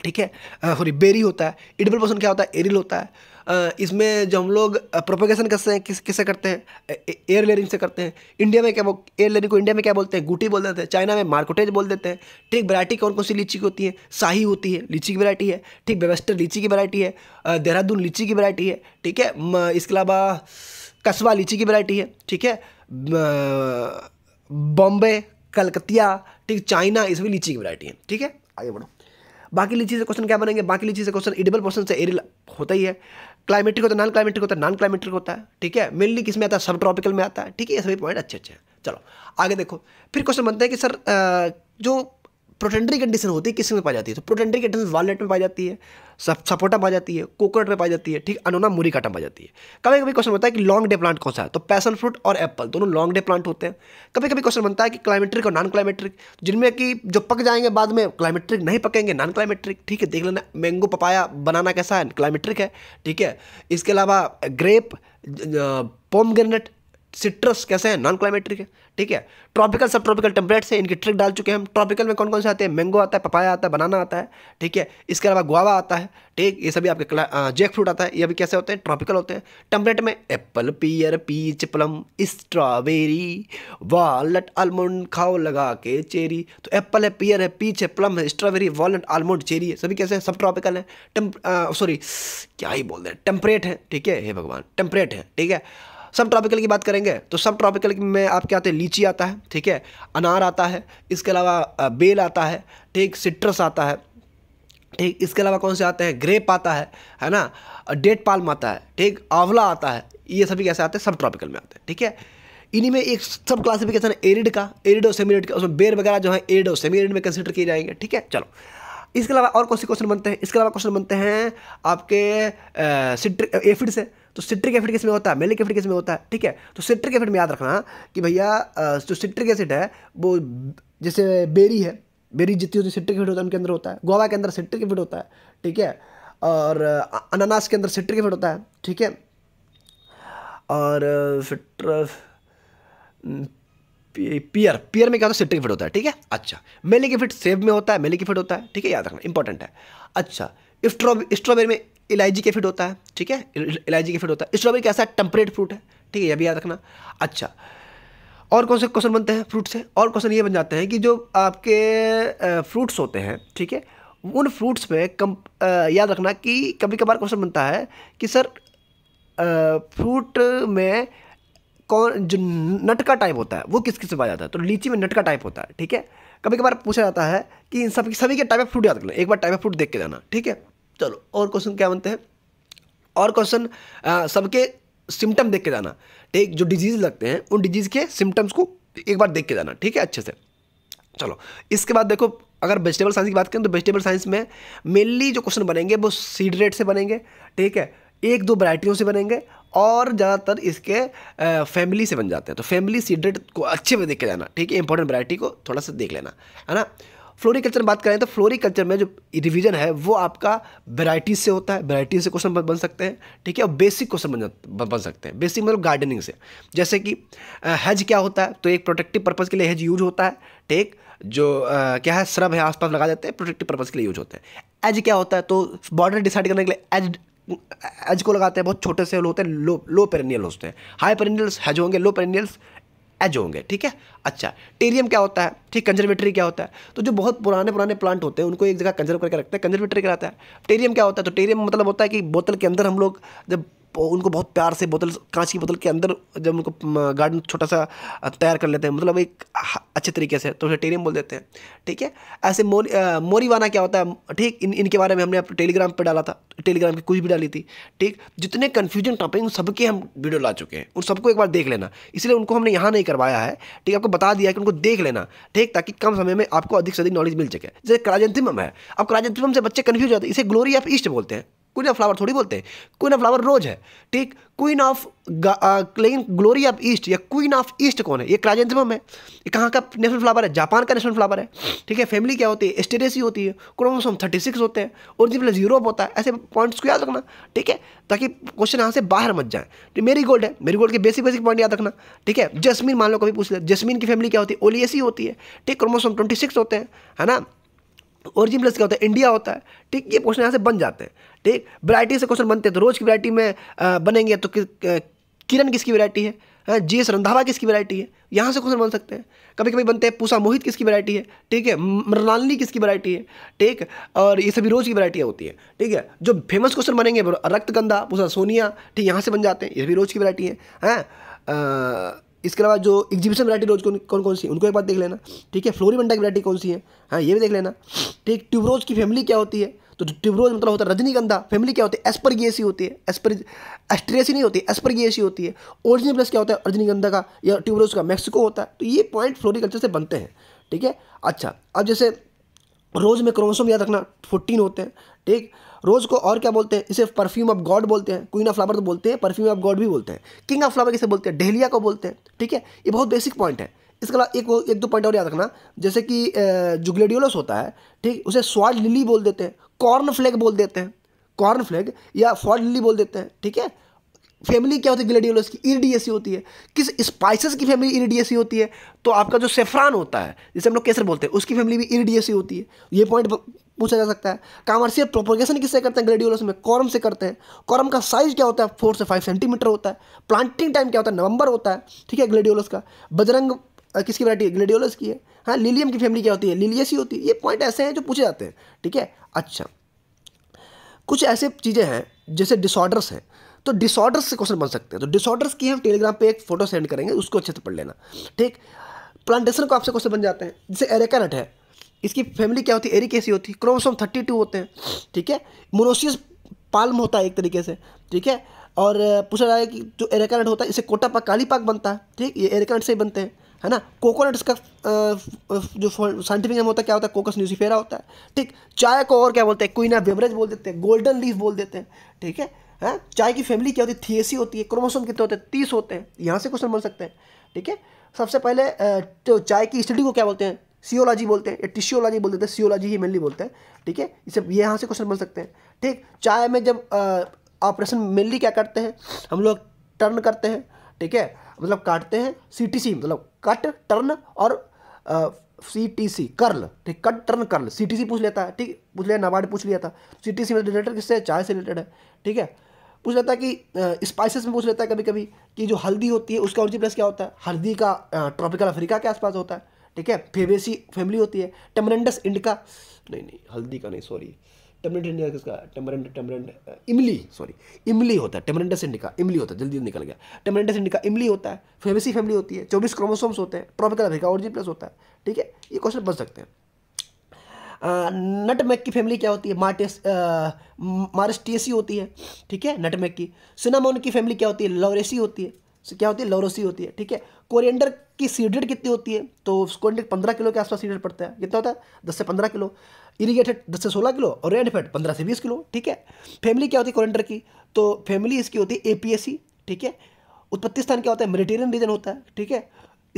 ठीक है सॉरी बेरी होता है इडबल पर्सन क्या होता है एरिल होता है इसमें जो हम लोग प्रोपोगेशन करते हैं किस किससे करते हैं एयर लेयरिंग से करते हैं इंडिया में क्या एयर लेयरिंग को इंडिया में क्या बोलते हैं गुटी बोल देते हैं चाइना में मार्कोटेज बोल देते हैं ठीक वैरायटी कौन कौन सी लीची की होती है शाही होती है लीची की वैरायटी है ठीक वेवेस्टर लीची की वैरायटी है देहरादून लीची की वैरायटी है ठीक है इसके अलावा कस्बा लीची की वैरायटी है ठीक है बॉम्बे कलकतिया ठीक चाइना इसमें लीची की वैरायटी है ठीक है आगे बढ़ो बाकी लीची से क्वेश्चन क्या बनेंगे बाकी लीची से क्वेश्चन एडिबल पर्सन से एरियल होता ही है क्लाइमेटिक होता है नॉन क्लाइमेटिक होता है नॉन क्लाइमेटिक होता है ठीक है मेनली किस में आता है सब ट्रॉपिकल में आता है ठीक है ये सभी पॉइंट अच्छे अच्छे हैं चलो आगे देखो फिर क्वेश्चन बनता है कि सर जो प्रोटेंडरी कंडीशन होती है किस में पाई जाती है तो प्रोटेंडरी कंडीशन वालनेट में पाई जाती है सपोटा पाई जाती है कोकोनट में पाई जाती है ठीक अनोना मुरी काटा पाई जाती है कभी कभी क्वेश्चन बनता है कि लॉन्ग डे प्लांट कौन सा है तो पैसन फ्रूट और एप्पल दोनों लॉन्ग डे प्लांट होते हैं कभी कभी क्वेश्चन बनता है कि क्लाइमेट्रिक और नॉन क्लाइमेट्रिक जिनमें कि जो पक जाएंगे बाद में क्लाइमेट्रिक नहीं पकेंगे नॉन क्लाइमेट्रिक ठीक है देख लेना मैंगो पपाया बनाना कैसा है क्लाइमेट्रिक है ठीक है इसके अलावा ग्रेप पोम ग्रेनेट सिट्रस कैसे है नॉन क्लाइमेट्रिक है ठीक है ट्रॉपिकल सब ट्रॉपिकल टेम्परेट से इनकी ट्रिक डाल चुके हैं हम ट्रॉपिकल में कौन कौन से आते हैं मैंगो आता है पपाया आता है बनाना आता है ठीक है इसके अलावा गुआवा आता है ठीक ये सभी आपके जैक फ्रूट आता है ये भी कैसे होते हैं ट्रॉपिकल होते हैं टेम्परेट में apple pear peach plum strawberry walnut almond खाओ लगा के चेरी तो एप्पल है पियर है पीच है प्लम है स्ट्रॉबेरी वालनट आलमंड चेरी है सभी कैसे हैं सब ट्रॉपिकल है सॉरी क्या ही बोल रहे हैं टेम्परेट है ठीक है हे भगवान टेम्परेट है ठीक है सब ट्रॉपिकल की बात करेंगे तो सब ट्रॉपिकल में आपके आते हैं लीची आता है ठीक है अनार आता है इसके अलावा बेल आता है ठीक सिट्रस आता है ठीक इसके अलावा कौन से आते हैं ग्रेप आता है है ना डेट पाल्म आता है ठीक आंवला आता है ये सभी कैसे आते हैं सब ट्रॉपिकल में आते हैं ठीक है इन्हीं में एक सब क्लासिफिकेशन एरिड का एरिड और सेमी एरिड का उसमें बेर वगैरह जो है एरिड और सेमी एरिड में कंसिडर किए जाएंगे ठीक है चलो इसके अलावा और कौन से क्वेश्चन बनते हैं इसके अलावा क्वेश्चन बनते हैं आपके सिट्रिक एफिड से तो सिट्रिक एफिड किस में होता है मेलिक एफिड किस में होता है ठीक है तो सिट्रिक एफिड में याद रखना कि भैया जो सिट्रिक एसिड है वो जैसे बेरी है बेरी जितनी होती है सिट्रिक एफिड होता है उनके अंदर होता है गोवा के अंदर सिट्रिक एफिड होता है ठीक है और अनानास के अंदर सिट्रिक एफिड होता है ठीक है और सिट्रस पियर पियर में क्या होता है सिट्रिक फिट होता है ठीक है अच्छा मेलिक फिट सेब में होता है मेलिक फिट होता है ठीक है याद रखना इंपॉर्टेंट है अच्छा स्ट्रॉबेरी में इलायची के फिट होता है ठीक है इलायची के फिट होता है स्ट्रॉबेरी कैसा है टेम्परेट फ्रूट है ठीक है यह भी याद रखना अच्छा और कौन से क्वेश्चन बनते हैं फ्रूट से और क्वेश्चन ये बन जाते हैं कि जो आपके फ्रूट्स होते हैं ठीक है उन फ्रूट्स में कम याद रखना कि कभी कभार क्वेश्चन बनता है कि सर फ्रूट में कौन जो नट का टाइप होता है वो किस किस से पाया जाता है तो लीची में नट का टाइप होता है ठीक है कभी कभार पूछा जाता है कि इन सब सभी के टाइप ऑफ फ्रूट याद कर लो एक बार टाइप ऑफ फ्रूट देख के जाना ठीक है चलो और क्वेश्चन क्या बनते हैं और क्वेश्चन सबके सिम्टम देख के जाना ठीक जो डिजीज लगते हैं उन डिजीज़ के सिम्टम्स को एक बार देख के जाना ठीक है अच्छे से चलो इसके बाद देखो अगर वेजिटेबल साइंस की बात करें तो वेजिटेबल साइंस में मेनली जो क्वेश्चन बनेंगे वो सीड रेट से बनेंगे ठीक है एक दो वरायटियों से बनेंगे और ज़्यादातर इसके फैमिली से बन जाते हैं तो फैमिली सीडेड को अच्छे में देख के जाना ठीक है इंपॉर्टेंट वैरायटी को थोड़ा सा देख लेना है ना फ्लोरिकल्चर में बात करें तो फ्लोरिकल्चर में जो रिविजन है वो आपका वेराइटीज से होता है वेराइटी से क्वेश्चन बन सकते हैं ठीक है और बेसिक क्वेश्चन बन बन सकते हैं बेसिक मतलब गार्डनिंग से जैसे कि हेज क्या होता है तो एक प्रोटेक्टिव पर्पज़ के लिए हेज यूज होता है ठीक जो आ, क्या है श्रब है आसपास लगा देते हैं प्रोटेक्टिव पर्पज़ के लिए यूज होते हैं एज क्या होता है तो बॉर्डर डिसाइड करने के लिए एज एज को लगाते हैं बहुत छोटे से होते हैं लो लो पेरेनियल होते हैं हाई पेरेनियल्स हैज होंगे लो पेरेनियल्स एज होंगे ठीक है अच्छा टेरियम क्या होता है ठीक कंजर्वेटरी क्या होता है तो जो बहुत पुराने पुराने प्लांट होते हैं उनको एक जगह कंजर्व करके रखते हैं कंजर्वेटरी कराता है टेरियम क्या होता है तो टेरियम मतलब होता है कि बोतल के अंदर हम लोग जब उनको बहुत प्यार से बोतल कांच की बोतल के अंदर जब उनको गार्डन छोटा सा तैयार कर लेते हैं मतलब एक अच्छे तरीके से तो उसे टेरियम बोल देते हैं ठीक है ऐसे मोरी मोरीवाना क्या होता है ठीक इन इनके बारे में हमने टेलीग्राम पर डाला था टेलीग्राम की कुछ भी डाली थी ठीक जितने कन्फ्यूजन टॉपिक उन सबके हम वीडियो ला चुके हैं उन सबको एक बार देख लेना इसलिए उनको हमने यहाँ नहीं करवाया है ठीक आपको बता दिया कि उनको देख लेना ठीक ताकि कम समय में आपको अधिक से अधिक नॉलेज मिल सके जैसे क्राजेंथिमम है अब क्राजेंथिमम से बच्चे कन्फ्यूज हो जाते हैं इसे ग्लोरी ऑफ ईस्ट बोलते हैं क्वीन ऑफ फ्लावर थोड़ी बोलते हैं क्वीन ऑफ फ्लावर रोज है ठीक क्वीन ऑफ लेकिन ग्लोरी ऑफ ईस्ट या क्वीन ऑफ ईस्ट कौन है ये क्राजेंथम है ये कहाँ का नेशनल फ्लावर है जापान का नेशनल फ्लावर है ठीक है फैमिली क्या होती है एस्टेरेसी होती है क्रोमोसोम थर्टी सिक्स होते हैं और प्लस यूरोप होता है ऐसे पॉइंट्स को याद रखना ठीक है ताकि क्वेश्चन यहाँ से बाहर मत जाए तो मेरी गोल्ड है मेरी गोल्ड के बेसिक बेसिक पॉइंट याद रखना ठीक है जसमीन मान लो कभी पूछ ले जसमीन की फैमिली क्या होती है ओलियसी होती है ठीक क्रोमोसोम ट्वेंटी सिक्स होते हैं है ना ओरिजिन प्लस क्या होता है इंडिया होता है ठीक ये क्वेश्चन यहाँ से बन जाते हैं ठीक वैरायटी से क्वेश्चन बनते हैं तो रोज़ की वैरायटी में बनेंगे तो कि, किरण किसकी वैरायटी है जी हाँ, एस रंधावा किसकी वैरायटी है यहाँ से क्वेश्चन बन सकते हैं कभी कभी बनते हैं पूसा मोहित किसकी वैरायटी है ठीक है मृणालिनी किसकी वैरायटी है ठीक और ये सभी रोज़ की वरायटियाँ होती है ठीक है जो फेमस क्वेश्चन बनेंगे रक्तगंधा पूसा सोनिया ठीक यहाँ से बन जाते हैं ये भी रोज़ की वैरायटी है हैं हाँ, इसके अलावा जो एग्जीबिशन वरायटी रोज कौन कौन कौन सी उनको एक बार देख लेना ठीक है फ्लोरीबंडा की वरायटी कौन सी है हाँ ये भी देख लेना ठीक ट्यूबरोज की फैमिली क्या होती है तो ट्यूबरोज मतलब होता है रजनीगंधा फैमिली क्या होती है एसी होती है एस्पर एस्ट्रेसी नहीं होती एस्परगिएसी होती है ओरिजिन प्लस क्या होता है रजनीगंधा का या ट्यूबरोज का मैक्सिको होता है तो ये पॉइंट कल्चर से बनते हैं ठीक है अच्छा अब जैसे रोज़ में क्रोमोसोम याद रखना फोर्टीन होते हैं ठीक रोज़ को और क्या बोलते हैं इसे परफ्यूम ऑफ गॉड बोलते हैं क्वीन ऑफ फ्लावर तो बोलते हैं परफ्यूम ऑफ गॉड भी बोलते हैं किंग ऑफ फ्लावर किसे बोलते हैं डेहलिया को बोलते हैं ठीक है ये बहुत बेसिक पॉइंट है इसके अलावा एक एक दो पॉइंट और याद रखना जैसे कि जुगलेडियोलस होता है ठीक उसे स्वाड लिली बोल देते हैं कॉर्न फ्लेग बोल देते हैं कॉर्न फ्लैग या फॉड लिली बोल देते हैं ठीक है फैमिली क्या होती है ग्लेडियोलस की इरिडियसी होती है किस स्पाइसेस की फैमिली इरिडियसी होती है तो आपका जो सेफ्रान होता है जिसे हम लोग केसर बोलते हैं उसकी फैमिली भी इरिडियसी होती है ये पॉइंट पूछा जा सकता है कामर्शियल प्रोपोगेशन किससे करते हैं ग्रेडियोलस में कॉरम से करते हैं कॉरम का साइज क्या होता है फोर से फाइव सेंटीमीटर होता है प्लांटिंग टाइम क्या होता है नवंबर होता है ठीक है ग्लेडियोलस का बजरंग किसकी वरायटी है ग्लेडियोलस की है हाँ लिलियम की फैमिली क्या होती है लिलियस ही होती है ये पॉइंट ऐसे हैं जो पूछे जाते हैं ठीक है अच्छा कुछ ऐसे चीज़ें हैं जैसे डिसऑर्डर्स हैं तो डिसऑर्डर्स से क्वेश्चन बन सकते हैं तो डिसऑर्डर्स की हम टेलीग्राम पे एक फोटो सेंड करेंगे उसको अच्छे से पढ़ लेना ठीक प्लांटेशन को आपसे क्वेश्चन बन जाते हैं जैसे एरेकानट है इसकी फैमिली क्या होती है एरी कैसी होती है क्रोमोसोम थर्टी टू होते हैं ठीक है मोनोसियस पाल्म होता है एक तरीके से ठीक है और पूछा जाए कि जो एरेकानट होता है इसे कोटा पाक काली पाक बनता है ठीक ये एरेकानट से ही बनते हैं है ना कोकोनट इसका जो साइंटिफिक नाम होता है क्या होता है कोकस न्यूसीफेरा होता है ठीक चाय को और क्या बोलते हैं क्वीना बेवरेज बोल देते हैं गोल्डन लीफ बोल देते हैं ठीक है हैं हाँ? चाय की फैमिली क्या होती है थिएसी होती है क्रोमोसोम कितने होते हैं तीस होते हैं यहाँ से क्वेश्चन बन सकते हैं ठीक है सबसे पहले तो चाय की स्टडी को क्या बोलते हैं सियोलॉजी बोलते हैं या टिश्योलॉजी बोल देते हैं सियोलॉजी तो ही मेनली बोलते हैं ठीक है इसे यहाँ से क्वेश्चन बन सकते हैं ठीक चाय में जब ऑपरेशन मेनली क्या करते हैं हम लोग टर्न करते हैं ठीक है मतलब काटते हैं सी टी सी मतलब कट टर्न और सी टी सी कर्ल ठीक cut turn curl C T C पूछ लेता है ठीक पूछ लिया नाबार्ड पूछ लिया था सी टी सी में रिलेटेड किससे चाय से रिलेटेड है ठीक है पूछ लेता है कि स्पाइसेस में पूछ लेता है कभी कभी कि जो हल्दी होती है उसका ओरिजिन प्लेस क्या होता है हल्दी का ट्रॉपिकल अफ्रीका के आसपास होता है ठीक है फेवेसी फैमिली होती है टेमरेंडस इंडिका नहीं नहीं हल्दी का नहीं सॉरी टमरेंट इंडिया किसका टमरेंट टमरेंट uh, इमली सॉरी इमली होता है टेमरेंडस इंडिका इमली होता है जल्दी निकल गया टेमरेंडस इंडिका इमली होता है फेवेसी फैमिली होती है चौबीस क्रोमोसोम्स होते हैं ट्रॉपिकल अफ्रीका ओरिजिन प्लस होता है ठीक है ये क्वेश्चन बच सकते हैं नटमैक uh, की फैमिली क्या होती है मार्टेस मारस्टियसी uh, होती है ठीक है नटमैक की सिनामोन की फैमिली क्या होती है लॉरेसी होती है क्या होती है लॉरोसी होती है ठीक है कोरिएंडर की सीडेड कितनी होती है तो कोरिएंडर पंद्रह किलो के आसपास सीडेड पड़ता है कितना तो होता है दस से पंद्रह किलो इरीगेटेड दस से सोलह किलो और रेड फेड पंद्रह से बीस किलो ठीक है फैमिली क्या होती है कोरिएंडर की तो फैमिली इसकी होती है ए पी एस सी ठीक है उत्पत्ति स्थान क्या होता है मेडिटेरियन रीजन होता है ठीक है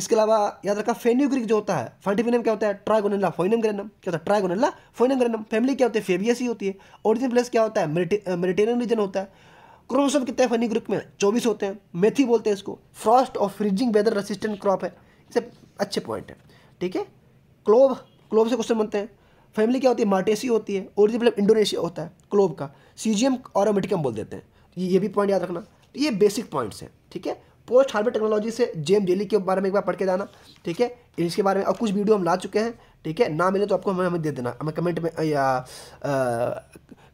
इसके अलावा याद रखा फेन्यूग्रिक जो होता है फंटिफिनम क्या होता है ट्राइगोनेला फोइनम ग्रेनम क्या होता है ट्राइगोनेला फोइनम ग्रेनम फैमिली क्या होती है फेबियस ही होती है ओरिजिन प्लेस क्या होता है मेडिटेरियन रीजन होता है क्रोमोसोम कितने हैं फनी ग्रुप में चौबीस होते हैं मेथी बोलते हैं इसको फ्रॉस्ट और फ्रीजिंग वेदर रेसिस्टेंट क्रॉप है इसे अच्छे पॉइंट है ठीक है क्लोव क्लोव से क्वेश्चन बनते हैं फैमिली क्या होती है मार्टेसी होती है ओरिजिन मतलब इंडोनेशिया होता है क्लोव का सीजियम और मेटिकम बोल देते हैं ये भी पॉइंट याद रखना तो ये बेसिक पॉइंट्स हैं ठीक है पोस्ट हार्बर टेक्नोलॉजी से जेम जेली के बारे में एक बार पढ़ के जाना ठीक है इसके बारे में अब कुछ वीडियो हम ला चुके हैं ठीक है ना मिले तो आपको हमें हमें दे देना हमें कमेंट में या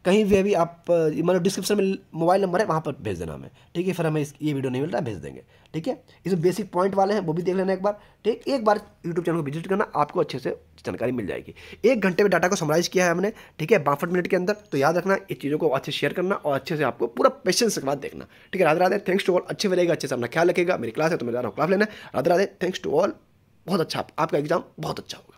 कहीं भी अभी आप मतलब डिस्क्रिप्शन में मोबाइल नंबर है वहाँ पर भेज देना हमें ठीक है फिर हमें इस ये वीडियो नहीं मिल रहा भेज देंगे ठीक है इसमें बेसिक पॉइंट वाले हैं वो भी देख लेना एक बार ठीक एक बार यूट्यूब चैनल को विजिट करना आपको अच्छे से जानकारी मिल जाएगी एक घंटे में डाटा को समराइज किया है हमने ठीक है बासठ मिनट के अंदर तो याद रखना इस चीज़ों को अच्छे शेयर करना और अच्छे से आपको पूरा पेशेंस के बाद देखना ठीक है Radhe Radhe thanks to all अच्छे मिलेगा अच्छे से अपना ख्याल रखेगा मेरी क्लास है तो मैं जा रहा हूँ क्लास लेना Radhe Radhe thanks to all बहुत अच्छा आपका एग्जाम बहुत अच्छा होगा